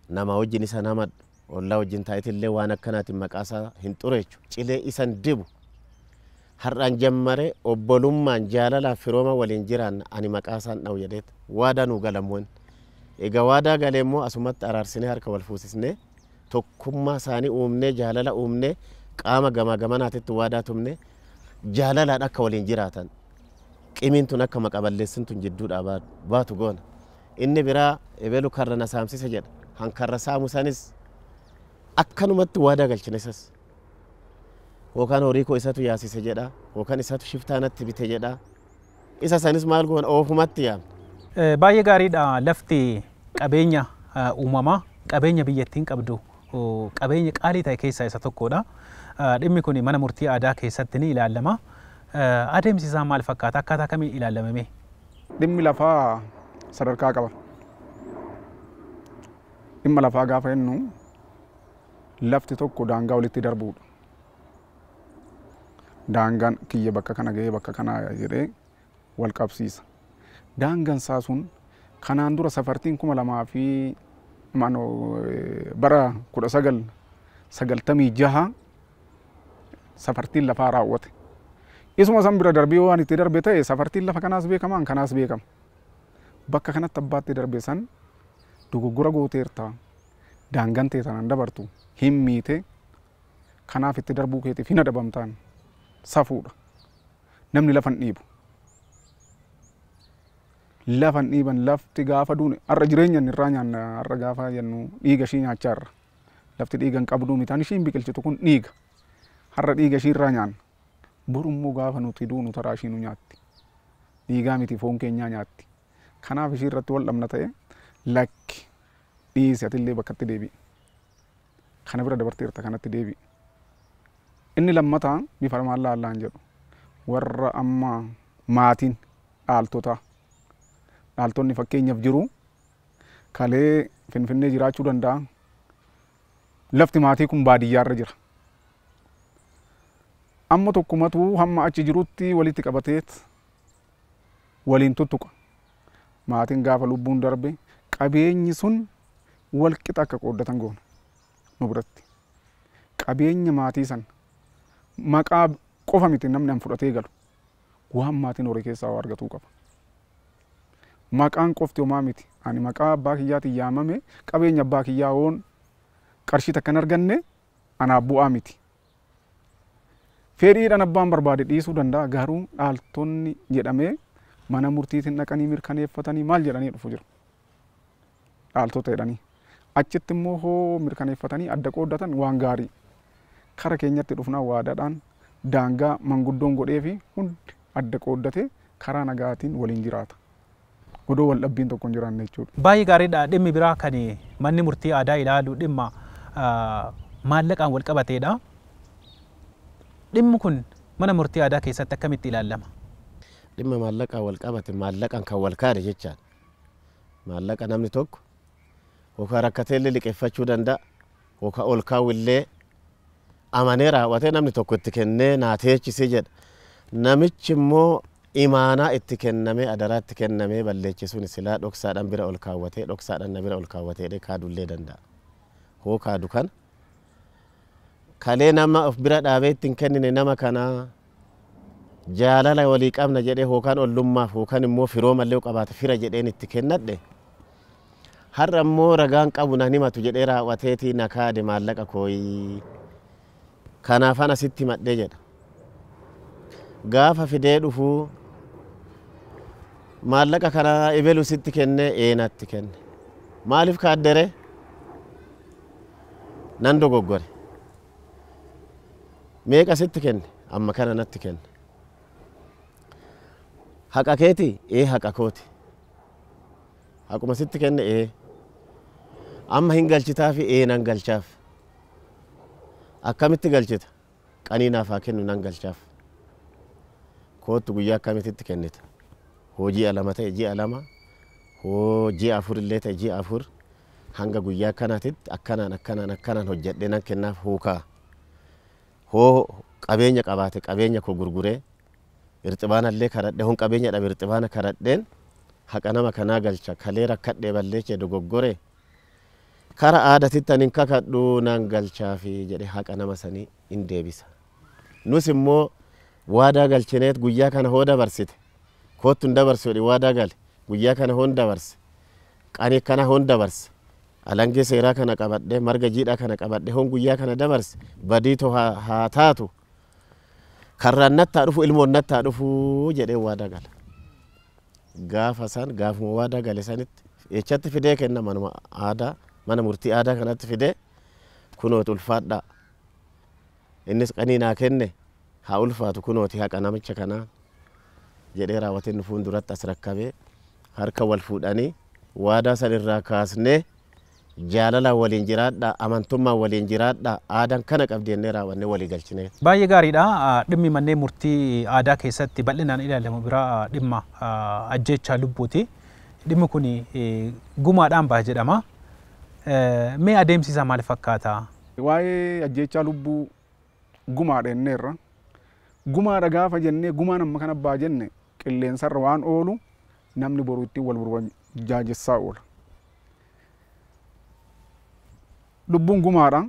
nama wajjin isa namadhu ollaa wajjin taayitillee waan akkanaatiin maqaasaa isaa hin xuru jechuu cilee isan dibu har'aan jammare obbolummaan jaalala firooma waliin jiraanna ani maqaa isaan dhawu jedheetu waadaa nuu galamuun egaa waadaa galee immoo asumatti araarsinee harka wal fuusisnee tokkummaa isaanii uumnee jaalala uumnee qaama gamaa gamanaatitti waadaa tumne jaalalaan akka waliin jiraatan qimiintun akka maqaballeessintun jidduudhaa baatu goona inni biraa ebelu karra na saamsise jedha hankarra saamusanis akkanumatti waadaa galchinesas. yookaan horii koo isatu yaasise jedha yookaan isatu shiftaanatti bite jedha isa sanis maal goona oofumatti yaam. Baay'ee gaariidha lafti qabeenya uumamaa qabeenya biyyattiin qabdu qabeenya qaalii ta'e keessaa isa tokkodha. Dhimmi kun mana murtii aadaa keessatti ni ilaalama. Adeemsisaa maal fakkaata? Akkaataa kamiin ilaalamame? Dhimmi lafaa sadarkaa qaba. Dhimma lafaa gaafa jennu lafti tokko daangaa walitti darbuudha. daangaan kiyya bakka kana ga'ee bakka kana jedhee wal qabsiisa. Daangaan isaa sun kanaan dura safartiin kuma lamaa fi bara kudha sagal sagaltamii jaha safartiin lafaa raawwate. Isuma san bira darbee waan itti darbe ta'e safartiin lafa kanaas beekamaan kanaas beekama. Bakka kanatti abbaatti darbe san dogoggora gooteerta daangantee tanaan dabartu hin miite kanaaf itti darbuu keetiif hin adabamtaan. safuudha. Namni lafan dhiibu. Lafan dhiiban lafti gaafa duune har'a jireenya inni irraa nyaanna har'a gaafa jennu dhiiga ishii nyaachaa irra. Lafti dhiiga hin qabdu mitaan ishiin biqilchitu kun dhiiga. Har'a dhiiga ishii irraa nyaanna. Borummoo gaafa nuti duunu taraa ishii nu nyaatti. Dhiigaa miti foon keenyaa nyaatti. Kanaaf ishii irratti wal dhabna ta'e lakki dhiisi atillee bakkatti deebi'i. Kana bira dabarteerta kanatti deebi'i. inni lammataa bifa maallaa allaan jedhu warra amma maatiin dhaaltota dhaaltonni fakkeenyaaf jiru kalee finfinnee jiraachuu danda'a. Lafti maatii kun baadiyyaarra jira. Amma tokkumatuu hamma achi jirutti walitti qabateet waliin tuttuqa. Maatiin gaafa lubbuun darbe qabeenyi sun wal qixa akka qooddatan goona nu biratti. Qabeenya maatii maqaa qofa miti namni an fudhatee galu waan maatiin horii keessaa argatuu qaba. Maqaan qofti homaa miti ani maqaa abbaa kiyyaatiin yaamame qabeenya abbaa kiyyaa hoon qarshii takkan arganne anaa bu'aa miti. Fedhiidhaan abbaan barbaade dhiisuu danda'a garuu dhaaltonni jedhamee mana murtiitiin dhaqanii mirkaneeffatanii maal jedhanii dhufu jiru. Dhaaltota jedhanii achitti immoo hoo mirkaneeffatanii adda qooddatan waan gaarii. kara keenyatti dhufnaa waadaadhaan daangaa manguddoon godhee fi hundi adda qooddatee karaa nagaatiin waliin jiraata. odoo wal dhabbiin tokko hin jechuudha. Baay'ee gaariidha. Dhimmi biraa kan manni murtii aadaa ilaalu dhimma maallaqaan wal qabateedha. Dhimmi kun mana murtii aadaa keessatti akkamitti ilaalama? Dhimma maallaqaan wal qabate maallaqaan kan wal kaane jechaan maallaqa namni tokko yookaan rakkatee illee liqeeffachuu danda'a yookaan ol kaawillee amanee raawwatee namni tokko itti kennee naateechisee jedha. Namichi immoo imaanaa itti kennamee adaraa itti kennamee balleechisuun silaa dhoksaadhaan bira ol kaawwatee dhoksaadhaan na bira ol kaawwatee kaadullee danda'a. Hoo kaadu kan kalee nama of bira dhaabee ittiin kennine nama kanaa jaalala walii qabna jedhee yookaan ollummaaf yookaan immoo firoo mallee qabaate fira jedheen itti kennadhe. Har'a immoo ragaan qabu na himatu jedhee raawwateetii na kaade maallaqa kooyii. kanaafan asitti madhee jedha gaafa fidee dhufuu maallaqa kana ibelu sitti kenne eenatti kenne maaliif dere nan dogogore meeqa sitti kenne amma kana natti kenne haqa keetii? ee haqa kooti haquma sitti kenne ee amma hin galchitaafi ee nan galchaaf Akkamitti galchita? Qanii naaf kennu nan galchaaf. Kootu guyyaa akkamittitti kennita? ji'a lama ta'e ji'a lama, hojii afur illee ta'e ji'a afur hanga guyyaa akkanaatitti akkanaan akkanaan akkanaan hojjedhee nan kennaaf huukaa. Hoo qabeenya qabaate qabeenya koo gurguree irxibaanallee kadhadhe hon qabeenya dhabe irxibaana kadhadheen haqa nama kanaa galcha kalee rakkadhee ballee jee dogoggoree kara aadatitti anin kakadhu naan galchaafi jedhe haqa nama sanii in deebisa nus immoo waadaa galchineet guyyaa kana hoo dabarsite koottun dabarsudhi waadaa gale guyyaa kana hoon dabarse qani kana hoon dabarse alangee seeraa kana qabadhe marga jiidhaa kana qabadhe hoon guyyaa kana dabarse badiito haa taatu karraan nattaa dhufu ilmoon nattaa dhufu jedhee waadaa gala gaafa san gaafuma waadaa gale sanitti echatti fidee kenna manuma aadaa mana murtii aadaa kanatti fidee kunooti ulfaadha innis qanii naa kenne haa ulfaatu kunooti haa namicha kanaa jedhee raawwatee nu fuulduratti as rakkabee harka wal fuudhanii waadaa san irra kaasnee jaalalaan waliin jiraadha amantummaan waliin jiraadha aadaan kana qabdeennee raawwanne walii galchine. Baay'ee gaariidha ah, dhimmi manneen murtii aadaa keessatti bal'inaan ilaalamu biraa ah, dhimma ah, ajjeechaa lubbuuti dhimmi kun eh, gumaadhaan baha jedhama. Eh, Mee adeemsisa maal fakkaata? Waa'ee ajjeechaa lubbuu gumaadha jenneerra. Gumaadha gaafa jennee gumaan amma kana baa jenne qilleensarra waan oolu namni boru ittiin wal burbaajessaa oola. Lubbuun gumaadha.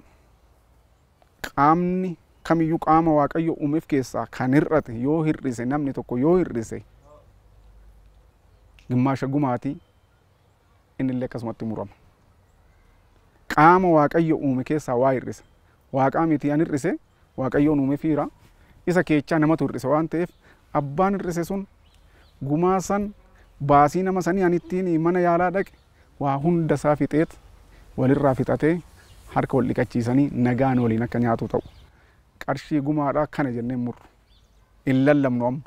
Qaamni kamiyyuu qaama Waaqayyo uumeef keessaa kan hir'ate yoo hir'ise namni tokko yoo hir'ise gimmaasha gumaatii inni illee akkasumatti murama. qaama waaqayyo uume keessaa waa hir'isa. Waaqaa miti an hir'ise waaqayyo uume fiira isa keechaa namatu hir'isa waan ta'eef abbaan hir'ise sun gumaa san baasii nama sanii an ittiin mana yaalaa dhaqe waa hunda isaa fixeet walirraa fixatee harka wal dhiqachiisanii nagaan waliin akka nyaatu ta'u. Qarshii gumaadhaa kana jennee murru. Hin lallabnu amma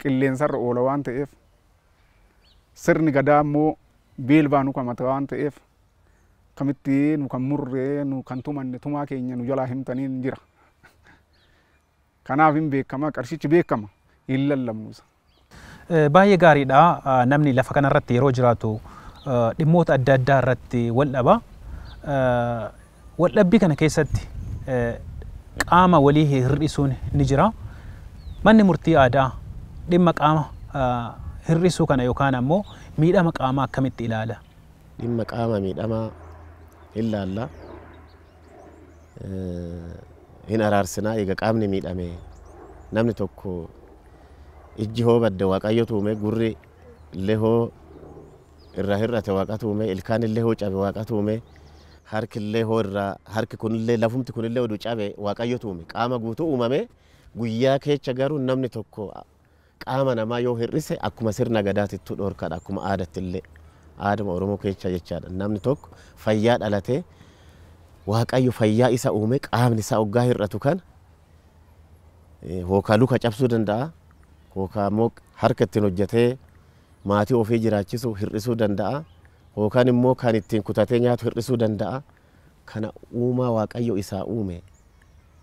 qilleensarra oola waan ta'eef sirni gadaa immoo beelbaa nu kamata waan ta'eef kamitti nu kan murre nu kan tumanne tumaa keenya nu jalaa himtaniin jira. Kanaaf hin beekama qarshichi beekama hin lallamuusa. Baay'ee gaariidha namni lafa kanarratti yeroo jiraatu dhimmoota adda addaa irratti wal dhaba. Waldhabbii kana keessatti qaama walii hir'isuun ni jira. Manni murtii aadaa dhimma qaama hir'isuu kana yookaan ammoo miidhama qaamaa akkamitti ilaala? Dhimma qaama miidhamaa illaalla hin araarsinaa egaa qaamni miidhame namni tokko ijji hoo badde waaqayyo tuume gurri illee hoo irraa hir'ate waaqa tuume ilkaan illee hoo cabe waaqa tuume harki illee hoo irraa harki kunillee lafumti oduu cabe waaqayyo tuume qaama guutuu uumame guyyaa keecha garuu namni tokko qaama namaa yoo hir'ise akkuma sirna gadaatittu dhoorkaadha akkuma aadatti aadama Oromoo keessa jechaadha. Namni tokko fayyaa dhalatee waaqayyo fayyaa isa uume qaamni isaa hoggaa hir'atu kan hookaa luka cabsuu danda'a. Hookaa immoo harka ittiin hojjetee maatii ofii jiraachisu hir'isuu danda'a. Hookaan immoo kan ittiin kutatee nyaatu hir'isuu danda'a. Kana uumaa waaqayyo isaa uume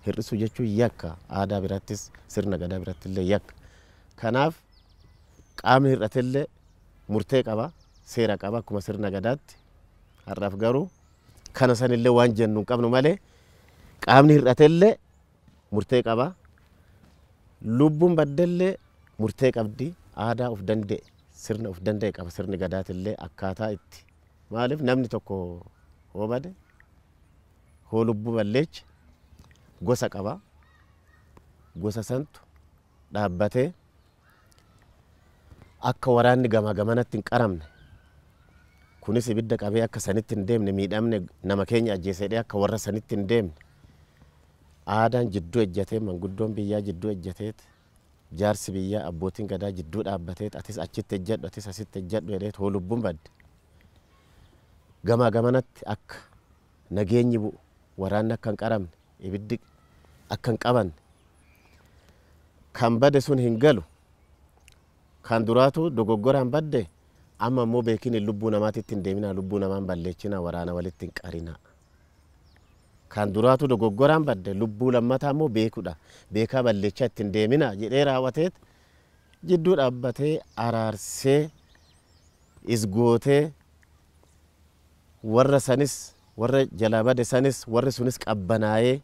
hir'isu jechuun yakka aadaa birattis sirna gadaa biratti yakka. Kanaaf qaamni hir'ate illee murtee qaba. seera qaba akkuma sirna gadaatti har'aaf garuu kana sanillee waan jennu hin qabnu malee qaamni hir'atellee murtee qaba lubbuun baddellee murtee qabdi aadaa of danda'e sirna of danda'e qaba sirni gadaatillee akkaataa itti maaliif namni tokko hoo hoo lubbuu balleecha gosa qaba gosa santu dhaabbatee akka waraanni gamaa gamanatti hin qaramne kunis ibidda qabee akka sanitti hin deemne miidhamne nama keenya ajjeesedhee akka warra sanitti hin deemne aadaan jidduu ejjatee manguddoon biyyaa jidduu ejjateet jaarsi biyyaa abbootiin gadaa jidduu dhaabbateet atis achitti ejjadhu atis asitti ejjadhu jedheet hoo lubbuun badde gamaa gamanatti akka nageenyi bu'u waraanni akka hin qaramne ibiddi akka hin qabanne kan bade sun hin galu kan duraatu dogoggoraan badde amma immoo beekini lubbuu namaatitti hin deemina lubbuu namaan balleechina waraana walitti hin qarina kan duraatu dogoggoraan badde lubbuu lammataa immoo beekudha beekaa balleechaa ittiin deemina jedhee raawwateet jidduu dhaabbatee araarsee isgootee warra sanis warra jalaa bade sanis warri sunis qabbanaayee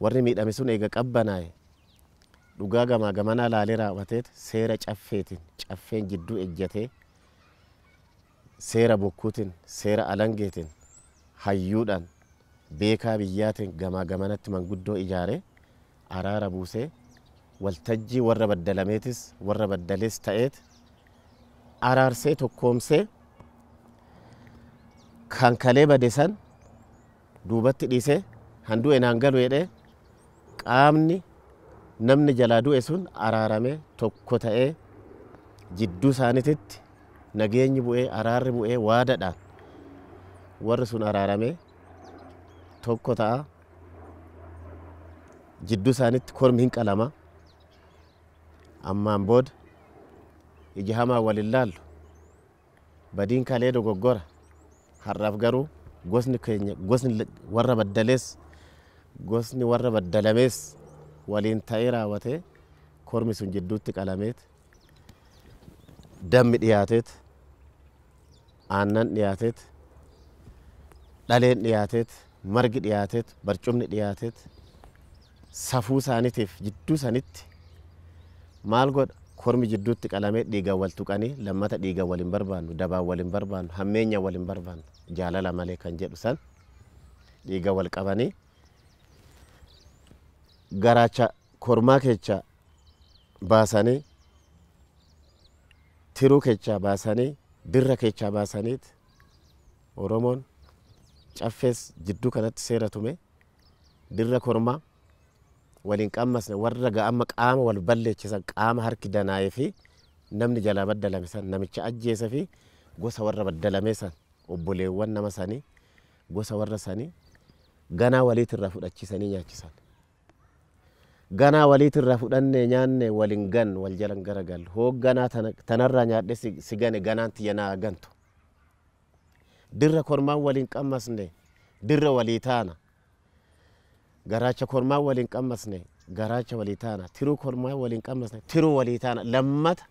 warri miidhame sun eega qabbanaayee dhugaa gamaa gamanaa laalee raawwateet seera caffeetiin caffeen jidduu ejjatee seera bokkuutiin seera alangeetiin hayyuudhaan beekaa biyyaatiin gamaa gamanatti manguddoo ijaaree araara buusee waltajjii warra baddalameetis warra baddalees ta'eet araarsee tokkoomsee kan kalee bade san duubatti dhiisee handu'e naan galu qaamni namni jalaa du'e sun araaramee tokko ta'ee jidduu isaanititti nageenyi bu'ee araarri bu'ee waadadhaan warri sun araarame tokko ta'a jidduu isaanitti kormi hin qalama ammaan booda ija hamaa waliin laallu badiin kalee dogoggora har'aaf garuu gosni gosni warra baddalees gosni warra baddalamees waliin ta'ee raawwatee kormi sun jidduutti qalameet dammi dhiyaateet aannan dhiyaateet, dhaleen dhiyaateet, margi dhiyaateet, barcumni dhiyaateet safuu isaaniitiif jidduu sanitti maal godha kormi jidduutti qalamee dhiiga wal tuqanii lammata dhiiga waliin barbaannu dabaan waliin barbaannu hammeenya waliin barbaannu jaalala malee kan jedhu san dhiiga wal qabanii garaacha kormaa keecha baasanii tiruu keecha baasanii dirra keechaa baasaniit Oromoon caffees jidduu kanatti seera tume dirra kormaa waliin qammasne warra ga'ama qaama wal ballechisan qaama harki danaayee fi namni jalaa baddalame san namicha ajjeese fi gosa warra baddalame san obboleewwan nama sanii gosa warra sanii ganaa irraa fudhachiisanii nyaachisan. ganaa waliitirraa fudhannee nyaanne waliin gan wal jalan garagal hoogganaa tanarraa nyaadhe si gane ganaan tiyya naa gantu dirra kormaa waliin qammasne dirra walii taana garaacha kormaa waliin qammasne garaacha walii taana tiruu kormaa waliin qammasne tiruu walii taana lammata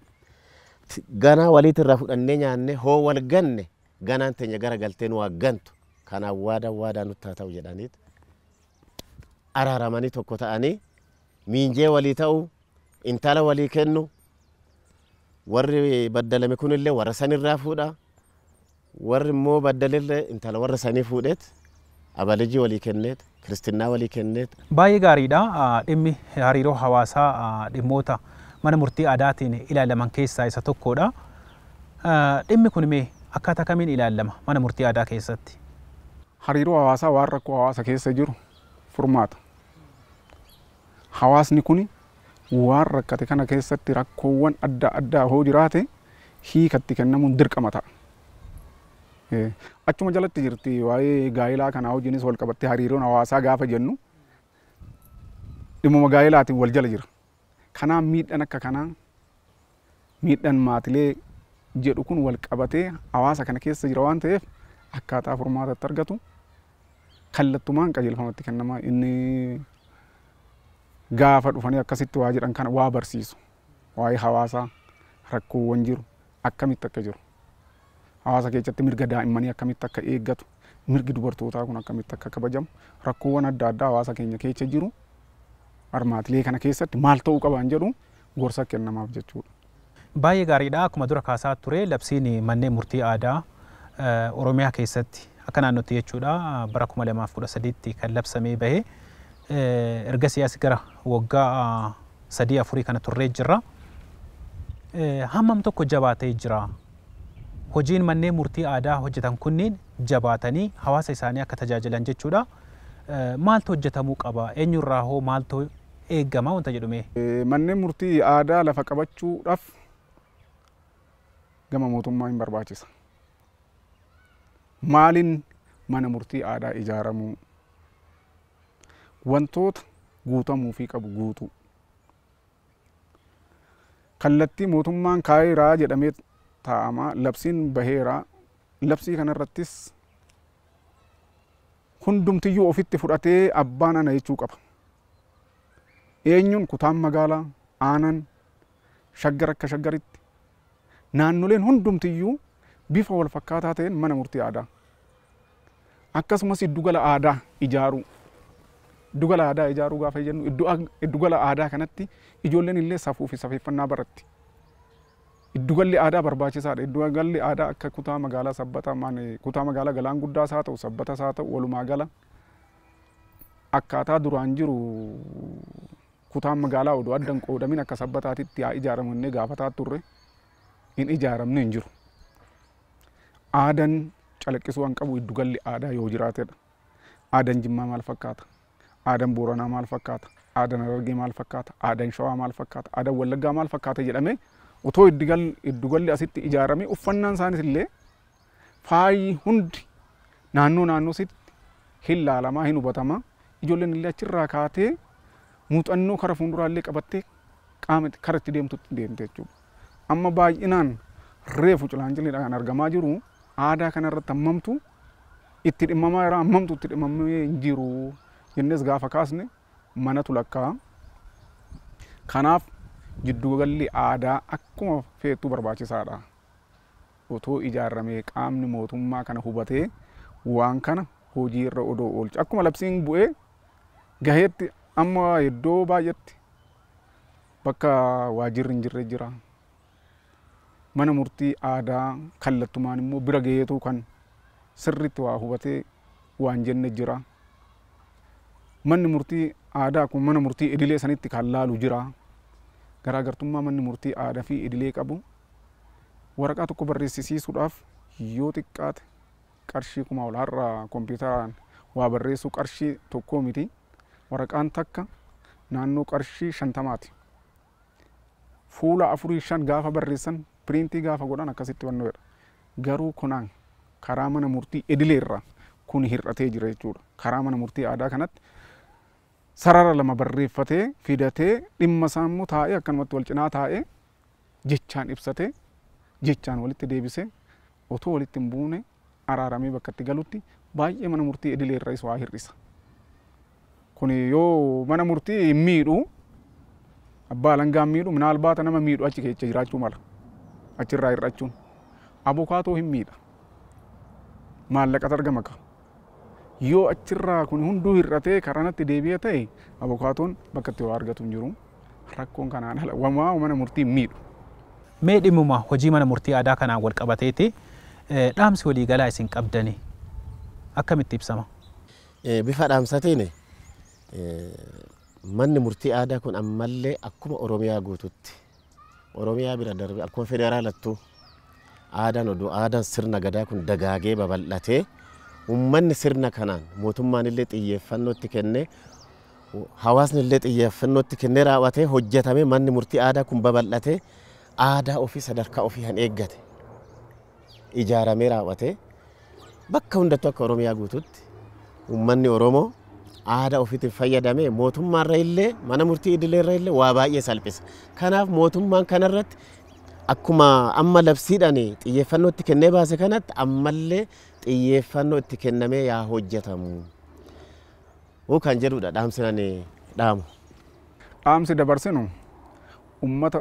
ganaa waliitirraa fudhannee nyaanne hoo wal ganne ganaan teenya garagalteen waa gantu kanaaf waadaa waadaa nutti haa ta'u jedhaniit araaramanii tokko ta'anii miinjee walii ta'u intala walii kennu warri baddalame kunillee warra sanirraa fuudha warri immoo baddalirre intala warra sanii fuudheet abaliji walii kenneet kiristinnaa walii kenneet. Baay'ee gaariidha dhimmi hariiroo hawaasaa dhimmoota mana murtii aadaatiin ilaalaman keessaa isa tokkodha. Dhimmi kun mee akkaataa kamiin ilaalama mana murtii aadaa keessatti? Hariiroo hawaasaa waan rakkoo hawaasa keessa jiru furmaata. hawaasni kuni waan rakkate kana keessatti rakkoowwan adda addaa hoo jiraate hiikatti kennamuun dirqama ta'a. Achuma jalatti jirti waa'ee gaa'ilaa kanaa wajjinis wal qabattee hariiroon hawaasaa gaafa jennu dhimmuma gaa'ilaatiin wal jala jira. Kanaan miidhaan akka kanaa miidhaan maatilee jedhu kun wal qabatee hawaasa kana keessa jira waan ta'eef akkaataa furmaatatti argatu kallattumaan qajeelfamatti kennama inni gaafa dhufanii akkasitti waa jedhan kana waa barsiisu waa'ee hawaasaa rakkoowwan jiru akkamitti akka jiru hawaasa keessatti mirga daa'immanii akkamitti akka eeggatu mirgi dubartootaa kun akkamitti akka kabajamu rakkoowwan adda addaa hawaasa keenya keessa jiru armaatilee kana keessatti maal ta'uu qabaan jedhu gorsa kennamaaf jechuudha. Baay'ee gaariidha akkuma dura kaasaa ture labsiin manneen murtii aadaa eh, Oromiyaa keessatti akka naannootti jechuudha bara 2013 kan labsamee bahee Eh, erga siyaas gara waggaa ah, sadii afurii kana turree jirra. Eh, hammam tokko jabaatee jira. Hojiin manneen murtii aadaa hojjetan kunniin jabaatanii hawaasa isaanii akka tajaajilan jechuudha. Eh, maaltu hojjetamuu qaba? Eenyurraa hoo maaltu eegama wanta jedhume? Manneen murtii aadaa lafa qabachuudhaaf gama mootummaa hin barbaachisa. Maaliin mana murtii aadaa ijaaramuu wantoota guutamuufii qabu guutuu. Kallattii mootummaan kaayiraa jedhamee taamaa Labsiin baheeraa. Labsii kanarrattis hundumtiyyuu ofitti fudhatee abbaan ana jechuu qaba. Eenyuun kutaan magaalaa aanan shaggar akka shaggaritti naannoleen hundumtiyyuu bifa walfakkaataa ta'een mana murtii aadaa akkasumas iddugala aadaa ijaaru. giddu gala aadaa ijaaruu gaafa jennu giddu gala aadaa kanatti ijoolleen illee safuu fi safeeffannaa baratti. Giddugalli aadaa barbaachisaadha. Giddugalli aadaa akka kutaa magaalaa sabbata kutaa magaalaa galaan guddaas haa ta'u sabbatas haa ta'u walumaa gala akkaataa duraan jiru kutaan magaalaa oduu addan qoodamin akka sabbataatitti haa ijaaramu innee gaafataa turre hin ijaaramne hin jiru. Aadan calaqqisuu hin qabu giddugalli aadaa yoo jiraatedha. Aadan jimmaa maal fakkaata? aadan booranaa maal fakkaata aadan harargee maal fakkaata aadan shawaa maal fakkaata aadan wallaggaa maal fakkaata jedhamee otoo iddugalli asitti ijaarame uffannaan isaaniis illee faayi hundi naannoo naannoositti hin laalamaa hin hubatamaa ijoolleen illee achirraa kaatee muuxannoo kara fuulduraallee qabattee qaama kara itti deemtutti deemte jechuudha. Amma baay'inaan reefu cilaanjilidha kan argamaa jiru aadaa kanarratti hammamtu itti dhimmamaa jira hammamtu itti dhimmamee hin jiru innis gaafa kaasne manatu lakkaa kanaaf jidduugalli aadaa akkuma feetu barbaachisaadha otoo ijaaramee qaamni mootummaa kana hubatee waan kana hojii irra odoo oolcha akkuma labsiin bu'ee gaheetti amma iddoo baay'eetti bakka waajirri hin jirre jira mana murtii aadaa kallattumaan immoo bira gaheetu kan sirritti waa hubatee waan jenne jira. manni murtii aadaa kun mana murtii idilee sanitti kan laalu Garaa gartummaa manni murtii aadaa fi idilee qabu waraqaa tokko barreessisiisuudhaaf yoo xiqqaate qarshii kuma olaarraa kompiitaraan waa barreessuu qarshii tokko miti waraqaan takka naannoo qarshii shantamaati fuula afurii shan gaafa barreessan piriintii gaafa godhan akkasitti bannoodha. Garuu kunaan karaa mana murtii idilee irraa kun hir'atee jira jechuudha. Karaa mana murtii aadaa kanatti sarara lama barreeffatee fidatee dhimma isaa immoo taa'ee akkanumatti wal cinaa taa'ee jechaan ibsatee jechaan walitti deebisee otoo walitti hin buune araaramee bakka itti galutti baay'ee mana murtii idileerra isa waa hir'isa. Kun yoo mana murtii hin miidhu abbaa langaan miidhu albaata nama miidhu achi keessa jiraachuu mala achirraa hir'achuun abukaatoo hin miidha maallaqa targa makaa. yoo achirraa kun hunduu hir'atee karaanatti deebi'ee ta'e abokaatoon bakka waa argatu hin jiru rakkoon kanaan wamaa mana murtii miidhu. Mee dhimuma hojii mana murtii aadaa kanaan wal qabateeti eh, dhaamsi waliigalaa isin qabdani akkamitti ibsama? Eh, bifa dhaamsatiin eh, manni murtii aadaa kun ammallee akkuma Oromiyaa guututti Oromiyaa bira darbee akkuma federaalattu aadaan oduu aadaan sirna gadaa kun dagaagee babal'atee. Uummanni sirna kanaan mootummaan illee xiyyeeffannootti kennee hawaasni illee xiyyeeffannootti kennee raawwatee hojjetame manni murtii aadaa kun babal'atee aadaa ofii sadarkaa ofii han eeggate ijaaramee raawwatee bakka hundattuu akka Oromiyaa guutuutti uummanni Oromoo aadaa ofiitiin mootummaa irra illee mana murtii irra illee waa baay'ee salphisa. Kanaaf mootummaan kanarratti akkuma amma labsiidhaan xiyyeeffannoo itti kennee baase kanatti ammallee xiyyeeffannoo itti kennamee yaa hojjetamu hoo kan jedhudha dhaamsinaan dhaamu. Dhaamsi dabarsinu uummata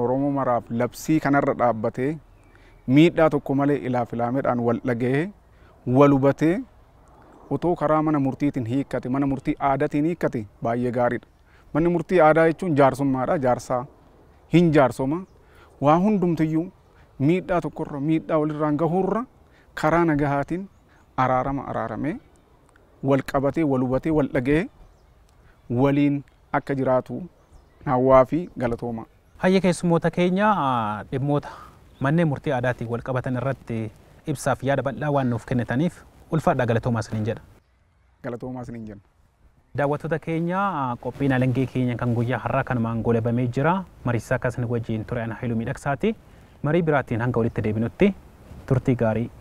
Oromoo maraaf labsii kanarra dhaabbatee miidhaa tokko malee ilaaf ilaameedhaan wal dhagahee otoo karaa mana murtiitiin hiikkate mana murtii aadaatiin hiikkate baay'ee gaariidha. Manni murtii aadaa jechuun jaarsummaadha jaarsaa. hin jaarsoma waa hundumtiyyuu miidhaa tokkorra miidhaa walirraan gahurra karaa nagahaatiin araarama araaramee wal qabatee wal hubatee wal dhaga'ee waliin akka jiraatu hawaa fi galatooma. Hayya keessumoota keenya dhimmoota manneen murtii aadaatiin wal qabatan irratti ibsaaf yaada bal'aa waan nuuf kennitaniif ulfaadhaa galatoomaa isiniin jedha. Galatoomaa isiniin jenna. Daawwattoota keenya qophiin alangee keenya kan guyyaa har'aa kan maangoolee jira. Mariisaa akkasni wajjin ture ana hayiluu miidhagsaati. Marii biraatiin hanga walitti deebinutti turtii gaarii